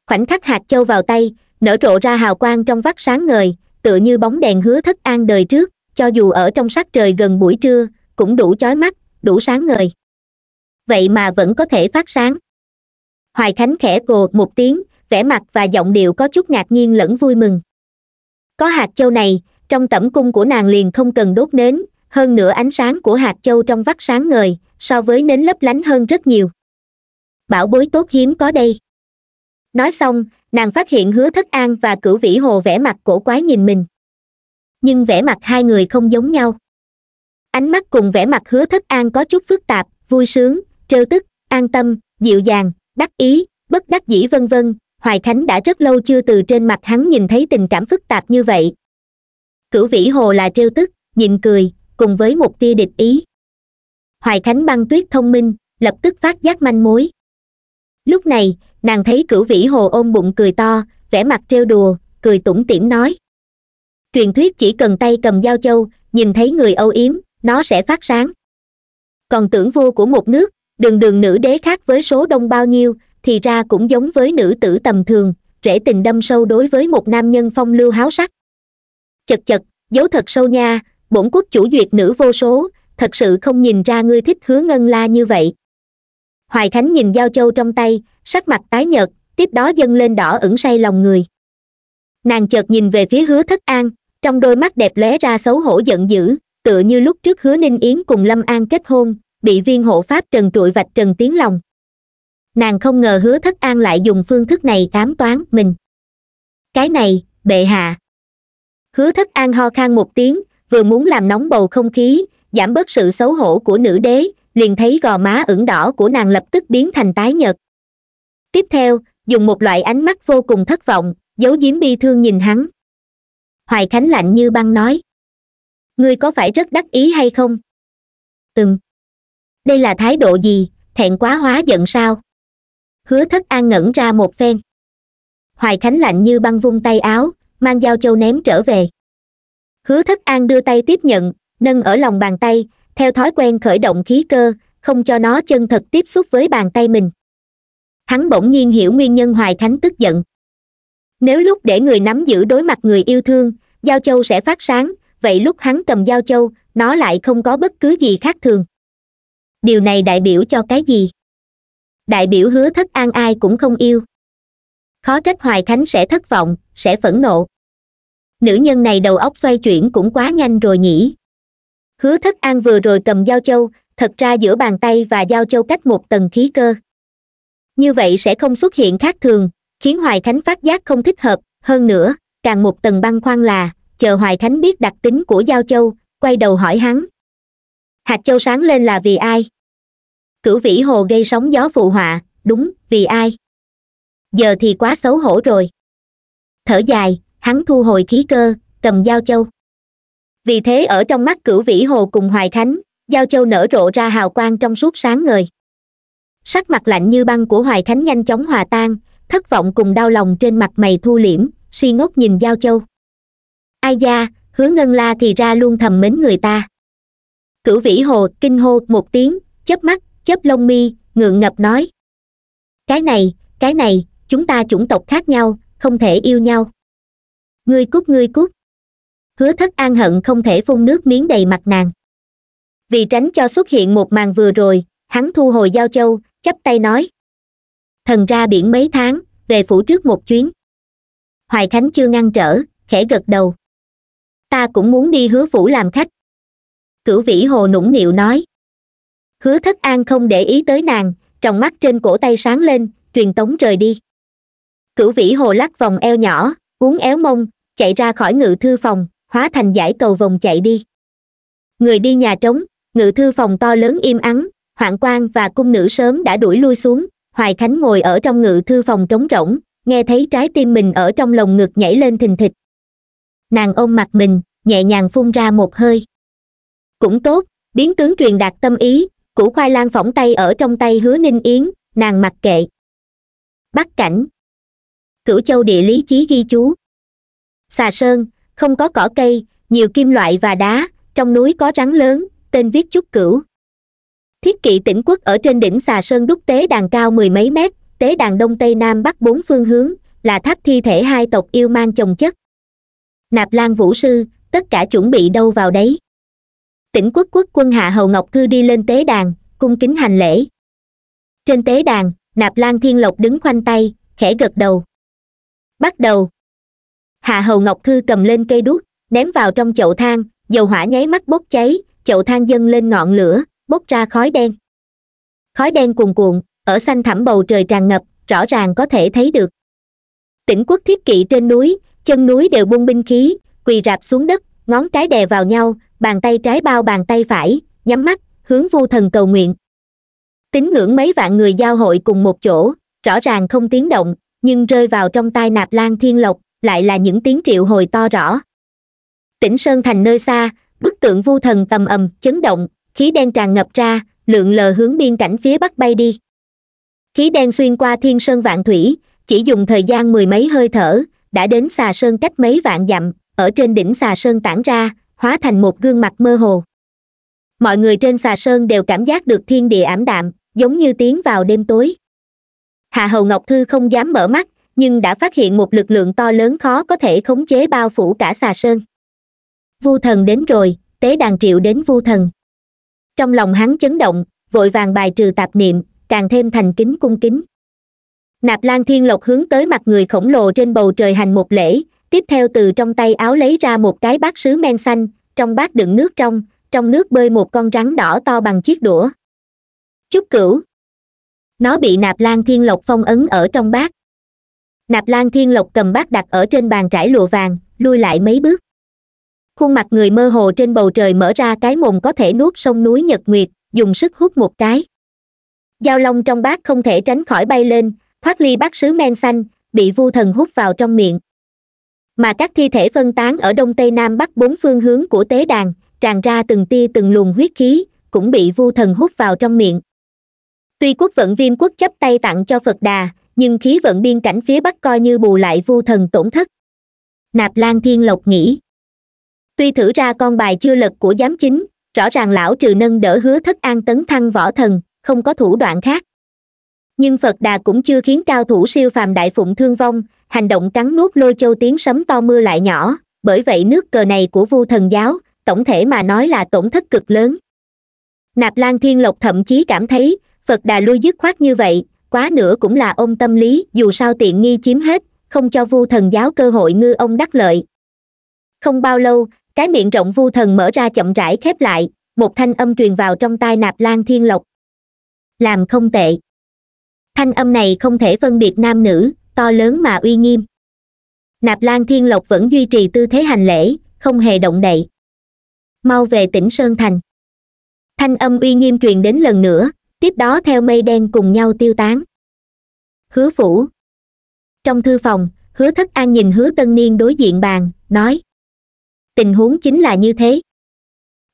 khoảnh khắc hạt châu vào tay nở rộ ra hào quang trong vắt sáng ngời tựa như bóng đèn hứa thất an đời trước cho dù ở trong sắc trời gần buổi trưa cũng đủ chói mắt đủ sáng ngời vậy mà vẫn có thể phát sáng hoài khánh khẽ gồ một tiếng vẻ mặt và giọng điệu có chút ngạc nhiên lẫn vui mừng có hạt châu này trong tẩm cung của nàng liền không cần đốt nến hơn nữa ánh sáng của hạt châu trong vắt sáng ngời so với nến lấp lánh hơn rất nhiều bảo bối tốt hiếm có đây nói xong nàng phát hiện hứa thất an và cửu vĩ hồ vẻ mặt cổ quái nhìn mình nhưng vẻ mặt hai người không giống nhau ánh mắt cùng vẻ mặt hứa thất an có chút phức tạp vui sướng trêu tức an tâm dịu dàng đắc ý bất đắc dĩ vân vân hoài khánh đã rất lâu chưa từ trên mặt hắn nhìn thấy tình cảm phức tạp như vậy cửu vĩ hồ là trêu tức nhìn cười cùng với một tia địch ý hoài khánh băng tuyết thông minh lập tức phát giác manh mối lúc này nàng thấy cửu vĩ hồ ôm bụng cười to vẻ mặt trêu đùa cười tủm tỉm nói truyền thuyết chỉ cần tay cầm dao châu nhìn thấy người âu yếm nó sẽ phát sáng còn tưởng vua của một nước đường đường nữ đế khác với số đông bao nhiêu thì ra cũng giống với nữ tử tầm thường rễ tình đâm sâu đối với một nam nhân phong lưu háo sắc chật chật giấu thật sâu nha bổn quốc chủ duyệt nữ vô số thật sự không nhìn ra ngươi thích hứa ngân la như vậy hoài khánh nhìn giao châu trong tay sắc mặt tái nhợt tiếp đó dâng lên đỏ ửng say lòng người nàng chợt nhìn về phía hứa thất an trong đôi mắt đẹp lóe ra xấu hổ giận dữ tựa như lúc trước hứa ninh yến cùng lâm an kết hôn bị viên hộ pháp trần trụi vạch trần tiếng lòng nàng không ngờ hứa thất an lại dùng phương thức này ám toán mình cái này bệ hạ hứa thất an ho khan một tiếng vừa muốn làm nóng bầu không khí giảm bớt sự xấu hổ của nữ đế liền thấy gò má ửng đỏ của nàng lập tức biến thành tái nhợt tiếp theo dùng một loại ánh mắt vô cùng thất vọng giấu giếm bi thương nhìn hắn hoài khánh lạnh như băng nói ngươi có phải rất đắc ý hay không ừm đây là thái độ gì thẹn quá hóa giận sao hứa thất an ngẩn ra một phen hoài khánh lạnh như băng vung tay áo mang dao châu ném trở về hứa thất an đưa tay tiếp nhận nâng ở lòng bàn tay theo thói quen khởi động khí cơ không cho nó chân thật tiếp xúc với bàn tay mình hắn bỗng nhiên hiểu nguyên nhân hoài khánh tức giận nếu lúc để người nắm giữ đối mặt người yêu thương dao châu sẽ phát sáng vậy lúc hắn cầm dao châu nó lại không có bất cứ gì khác thường điều này đại biểu cho cái gì đại biểu hứa thất an ai cũng không yêu khó trách hoài khánh sẽ thất vọng sẽ phẫn nộ nữ nhân này đầu óc xoay chuyển cũng quá nhanh rồi nhỉ hứa thất an vừa rồi cầm dao châu thật ra giữa bàn tay và dao châu cách một tầng khí cơ như vậy sẽ không xuất hiện khác thường khiến hoài khánh phát giác không thích hợp hơn nữa càng một tầng băng khoăn là chờ hoài khánh biết đặc tính của dao châu quay đầu hỏi hắn hạt châu sáng lên là vì ai cửu vĩ hồ gây sóng gió phụ họa đúng vì ai giờ thì quá xấu hổ rồi thở dài hắn thu hồi khí cơ cầm giao châu vì thế ở trong mắt cửu vĩ hồ cùng hoài khánh giao châu nở rộ ra hào quang trong suốt sáng ngời sắc mặt lạnh như băng của hoài khánh nhanh chóng hòa tan thất vọng cùng đau lòng trên mặt mày thu liễm suy ngốc nhìn giao châu ai da hứa ngân la thì ra luôn thầm mến người ta cửu vĩ hồ kinh hô một tiếng chớp mắt chớp lông mi ngượng ngập nói cái này cái này chúng ta chủng tộc khác nhau không thể yêu nhau ngươi cút ngươi cút hứa thất an hận không thể phun nước miếng đầy mặt nàng vì tránh cho xuất hiện một màn vừa rồi hắn thu hồi giao châu chắp tay nói thần ra biển mấy tháng về phủ trước một chuyến hoài khánh chưa ngăn trở khẽ gật đầu ta cũng muốn đi hứa phủ làm khách cửu vĩ hồ nũng nịu nói hứa thất an không để ý tới nàng trong mắt trên cổ tay sáng lên truyền tống rời đi cửu vĩ hồ lắc vòng eo nhỏ uốn éo mông chạy ra khỏi ngự thư phòng hóa thành giải cầu vòng chạy đi người đi nhà trống ngự thư phòng to lớn im ắng hoạn quan và cung nữ sớm đã đuổi lui xuống hoài khánh ngồi ở trong ngự thư phòng trống rỗng nghe thấy trái tim mình ở trong lồng ngực nhảy lên thình thịch nàng ôm mặt mình nhẹ nhàng phun ra một hơi cũng tốt biến tướng truyền đạt tâm ý củ khoai lang phỏng tay ở trong tay hứa ninh yến nàng mặc kệ bắc cảnh cửu châu địa lý chí ghi chú xà sơn không có cỏ cây nhiều kim loại và đá trong núi có rắn lớn tên viết chút cửu thiết kỵ tỉnh quốc ở trên đỉnh xà sơn đúc tế đàn cao mười mấy mét tế đàn đông tây nam bắc bốn phương hướng là tháp thi thể hai tộc yêu mang chồng chất nạp lan vũ sư tất cả chuẩn bị đâu vào đấy tỉnh quốc quốc quân hạ hầu ngọc cư đi lên tế đàn cung kính hành lễ trên tế đàn nạp lan thiên lộc đứng khoanh tay khẽ gật đầu bắt đầu hạ hầu ngọc cư cầm lên cây đuốc ném vào trong chậu than dầu hỏa nháy mắt bốc cháy chậu than dâng lên ngọn lửa bốc ra khói đen khói đen cuồn cuộn ở xanh thẳm bầu trời tràn ngập rõ ràng có thể thấy được tỉnh quốc thiết kỵ trên núi chân núi đều buông binh khí quỳ rạp xuống đất ngón cái đè vào nhau bàn tay trái bao bàn tay phải nhắm mắt hướng vu thần cầu nguyện tín ngưỡng mấy vạn người giao hội cùng một chỗ rõ ràng không tiếng động nhưng rơi vào trong tai nạp lan thiên lộc lại là những tiếng triệu hồi to rõ tỉnh sơn thành nơi xa bức tượng vu thần tầm ầm chấn động khí đen tràn ngập ra lượng lờ hướng biên cảnh phía bắc bay đi khí đen xuyên qua thiên sơn vạn thủy chỉ dùng thời gian mười mấy hơi thở đã đến xà sơn cách mấy vạn dặm ở trên đỉnh xà sơn tản ra hóa thành một gương mặt mơ hồ mọi người trên xà sơn đều cảm giác được thiên địa ảm đạm giống như tiến vào đêm tối hạ hầu ngọc thư không dám mở mắt nhưng đã phát hiện một lực lượng to lớn khó có thể khống chế bao phủ cả xà sơn vu thần đến rồi tế đàn triệu đến vu thần trong lòng hắn chấn động vội vàng bài trừ tạp niệm càng thêm thành kính cung kính nạp lan thiên lộc hướng tới mặt người khổng lồ trên bầu trời hành một lễ tiếp theo từ trong tay áo lấy ra một cái bát sứ men xanh trong bát đựng nước trong trong nước bơi một con rắn đỏ to bằng chiếc đũa chúc cửu nó bị nạp lan thiên lộc phong ấn ở trong bát nạp lan thiên lộc cầm bát đặt ở trên bàn trải lụa vàng lui lại mấy bước khuôn mặt người mơ hồ trên bầu trời mở ra cái mồm có thể nuốt sông núi nhật nguyệt dùng sức hút một cái giao long trong bát không thể tránh khỏi bay lên thoát ly bát sứ men xanh bị vu thần hút vào trong miệng mà các thi thể phân tán ở đông tây nam bắc bốn phương hướng của tế đàn tràn ra từng tia từng luồng huyết khí cũng bị vu thần hút vào trong miệng tuy quốc vận viêm quốc chấp tay tặng cho phật đà nhưng khí vận biên cảnh phía bắc coi như bù lại vu thần tổn thất nạp lan thiên lộc nghĩ tuy thử ra con bài chưa lật của giám chính rõ ràng lão trừ nâng đỡ hứa thất an tấn thăng võ thần không có thủ đoạn khác nhưng phật đà cũng chưa khiến cao thủ siêu phàm đại phụng thương vong hành động cắn nuốt lôi châu tiếng sấm to mưa lại nhỏ bởi vậy nước cờ này của vu thần giáo tổng thể mà nói là tổn thất cực lớn nạp lan thiên lộc thậm chí cảm thấy phật đà lui dứt khoát như vậy quá nữa cũng là ôm tâm lý dù sao tiện nghi chiếm hết không cho vu thần giáo cơ hội ngư ông đắc lợi không bao lâu cái miệng rộng vu thần mở ra chậm rãi khép lại một thanh âm truyền vào trong tai nạp lan thiên lộc làm không tệ thanh âm này không thể phân biệt nam nữ to lớn mà uy nghiêm nạp lan thiên lộc vẫn duy trì tư thế hành lễ không hề động đậy mau về tỉnh sơn thành thanh âm uy nghiêm truyền đến lần nữa tiếp đó theo mây đen cùng nhau tiêu tán hứa phủ trong thư phòng hứa thất an nhìn hứa tân niên đối diện bàn nói tình huống chính là như thế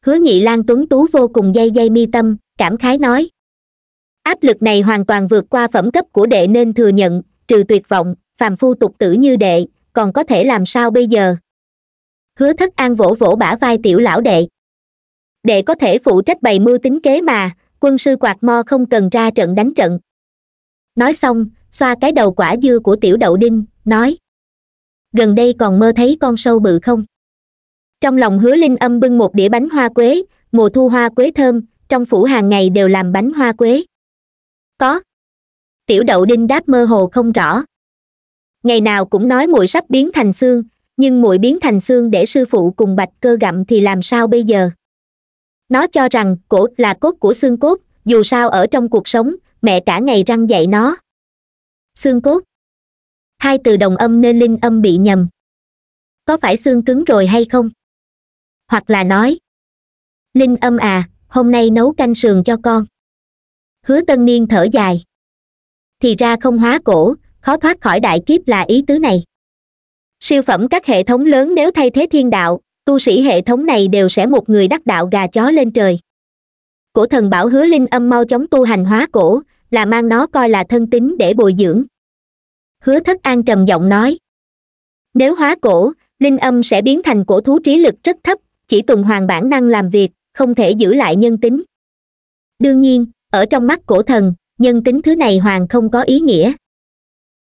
hứa nhị lan tuấn tú vô cùng dây dây mi tâm cảm khái nói áp lực này hoàn toàn vượt qua phẩm cấp của đệ nên thừa nhận trừ tuyệt vọng phàm phu tục tử như đệ còn có thể làm sao bây giờ hứa thất an vỗ vỗ bả vai tiểu lão đệ đệ có thể phụ trách bày mưu tính kế mà quân sư quạt mo không cần ra trận đánh trận nói xong xoa cái đầu quả dưa của tiểu đậu đinh nói gần đây còn mơ thấy con sâu bự không trong lòng hứa linh âm bưng một đĩa bánh hoa quế mùa thu hoa quế thơm trong phủ hàng ngày đều làm bánh hoa quế có tiểu đậu đinh đáp mơ hồ không rõ ngày nào cũng nói muội sắp biến thành xương nhưng muội biến thành xương để sư phụ cùng bạch cơ gặm thì làm sao bây giờ nó cho rằng cổ là cốt của xương cốt dù sao ở trong cuộc sống mẹ cả ngày răng dạy nó xương cốt hai từ đồng âm nên linh âm bị nhầm có phải xương cứng rồi hay không hoặc là nói linh âm à hôm nay nấu canh sườn cho con hứa tân niên thở dài thì ra không hóa cổ khó thoát khỏi đại kiếp là ý tứ này siêu phẩm các hệ thống lớn nếu thay thế thiên đạo tu sĩ hệ thống này đều sẽ một người đắc đạo gà chó lên trời cổ thần bảo hứa linh âm mau chóng tu hành hóa cổ là mang nó coi là thân tính để bồi dưỡng hứa thất an trầm giọng nói nếu hóa cổ linh âm sẽ biến thành cổ thú trí lực rất thấp chỉ tuần hoàn bản năng làm việc không thể giữ lại nhân tính đương nhiên ở trong mắt cổ thần nhân tính thứ này hoàn không có ý nghĩa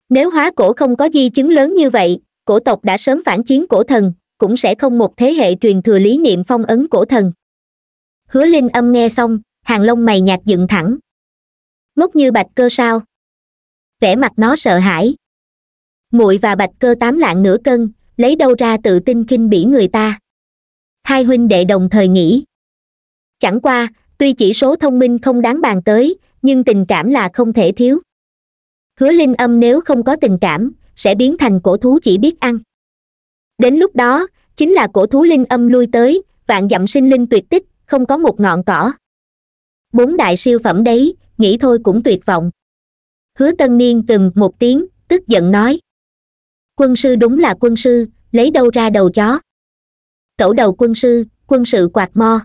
nếu hóa cổ không có di chứng lớn như vậy cổ tộc đã sớm phản chiến cổ thần cũng sẽ không một thế hệ truyền thừa lý niệm phong ấn cổ thần hứa linh âm nghe xong hàng lông mày nhạt dựng thẳng ngốc như bạch cơ sao vẻ mặt nó sợ hãi muội và bạch cơ tám lạng nửa cân lấy đâu ra tự tin khinh bỉ người ta hai huynh đệ đồng thời nghĩ chẳng qua tuy chỉ số thông minh không đáng bàn tới nhưng tình cảm là không thể thiếu hứa linh âm nếu không có tình cảm sẽ biến thành cổ thú chỉ biết ăn đến lúc đó chính là cổ thú linh âm lui tới vạn dặm sinh linh tuyệt tích không có một ngọn cỏ bốn đại siêu phẩm đấy nghĩ thôi cũng tuyệt vọng hứa tân niên từng một tiếng tức giận nói quân sư đúng là quân sư lấy đâu ra đầu chó cẩu đầu quân sư quân sự quạt mo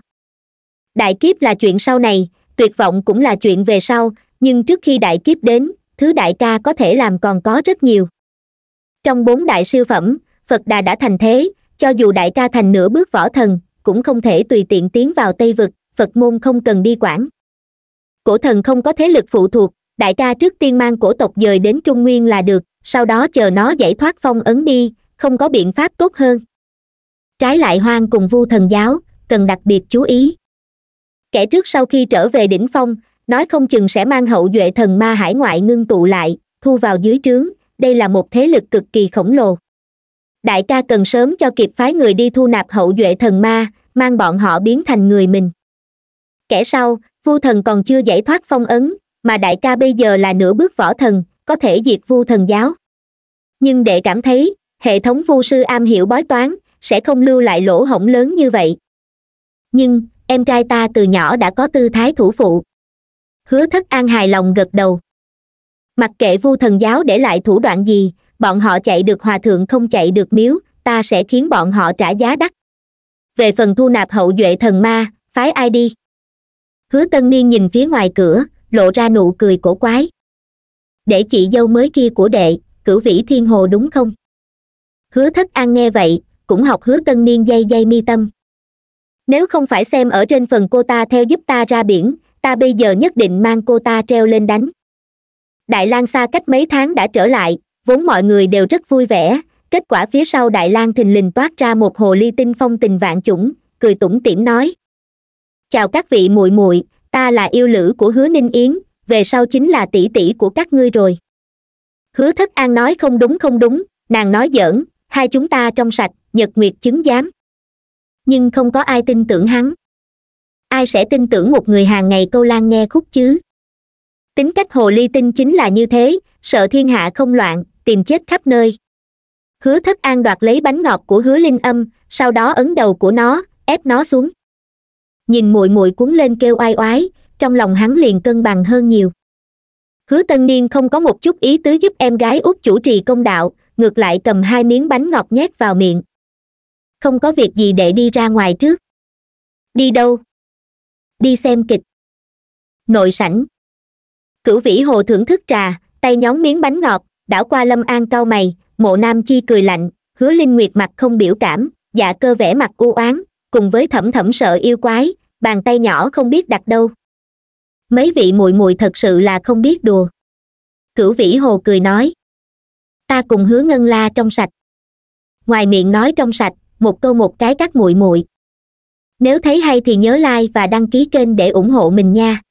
đại kiếp là chuyện sau này tuyệt vọng cũng là chuyện về sau nhưng trước khi đại kiếp đến thứ đại ca có thể làm còn có rất nhiều trong bốn đại siêu phẩm phật đà đã thành thế cho dù đại ca thành nửa bước võ thần cũng không thể tùy tiện tiến vào tây vực phật môn không cần đi quản cổ thần không có thế lực phụ thuộc đại ca trước tiên mang cổ tộc dời đến trung nguyên là được sau đó chờ nó giải thoát phong ấn đi không có biện pháp tốt hơn trái lại hoang cùng vu thần giáo cần đặc biệt chú ý kẻ trước sau khi trở về đỉnh phong nói không chừng sẽ mang hậu duệ thần ma hải ngoại ngưng tụ lại thu vào dưới trướng đây là một thế lực cực kỳ khổng lồ đại ca cần sớm cho kịp phái người đi thu nạp hậu duệ thần ma mang bọn họ biến thành người mình kẻ sau vu thần còn chưa giải thoát phong ấn mà đại ca bây giờ là nửa bước võ thần có thể diệt vu thần giáo nhưng để cảm thấy hệ thống vu sư am hiểu bói toán sẽ không lưu lại lỗ hổng lớn như vậy nhưng em trai ta từ nhỏ đã có tư thái thủ phụ hứa thất an hài lòng gật đầu mặc kệ vu thần giáo để lại thủ đoạn gì bọn họ chạy được hòa thượng không chạy được miếu ta sẽ khiến bọn họ trả giá đắt về phần thu nạp hậu duệ thần ma phái ai đi hứa tân niên nhìn phía ngoài cửa lộ ra nụ cười cổ quái để chị dâu mới kia của đệ cửu vĩ thiên hồ đúng không hứa thất an nghe vậy cũng học hứa tân niên dây dây mi tâm nếu không phải xem ở trên phần cô ta theo giúp ta ra biển ta bây giờ nhất định mang cô ta treo lên đánh đại lang xa cách mấy tháng đã trở lại vốn mọi người đều rất vui vẻ kết quả phía sau đại lang thình lình toát ra một hồ ly tinh phong tình vạn chủng cười tủm tỉm nói chào các vị muội muội ta là yêu lữ của hứa ninh yến về sau chính là tỷ tỷ của các ngươi rồi hứa thất an nói không đúng không đúng nàng nói giỡn hai chúng ta trong sạch nhật nguyệt chứng giám nhưng không có ai tin tưởng hắn ai sẽ tin tưởng một người hàng ngày câu lan nghe khúc chứ tính cách hồ ly tinh chính là như thế sợ thiên hạ không loạn tìm chết khắp nơi hứa thất an đoạt lấy bánh ngọt của hứa linh âm sau đó ấn đầu của nó ép nó xuống nhìn muội muội cuốn lên kêu oai oái trong lòng hắn liền cân bằng hơn nhiều hứa tân niên không có một chút ý tứ giúp em gái út chủ trì công đạo ngược lại cầm hai miếng bánh ngọt nhét vào miệng không có việc gì để đi ra ngoài trước đi đâu đi xem kịch nội sảnh cửu vĩ hồ thưởng thức trà tay nhón miếng bánh ngọt đảo qua lâm an cau mày mộ nam chi cười lạnh hứa linh nguyệt mặt không biểu cảm dạ cơ vẻ mặt u oán cùng với thẩm thẩm sợ yêu quái bàn tay nhỏ không biết đặt đâu mấy vị mùi mùi thật sự là không biết đùa cửu vĩ hồ cười nói ta cùng hứa ngân la trong sạch ngoài miệng nói trong sạch một câu một cái các muội muội nếu thấy hay thì nhớ like và đăng ký kênh để ủng hộ mình nha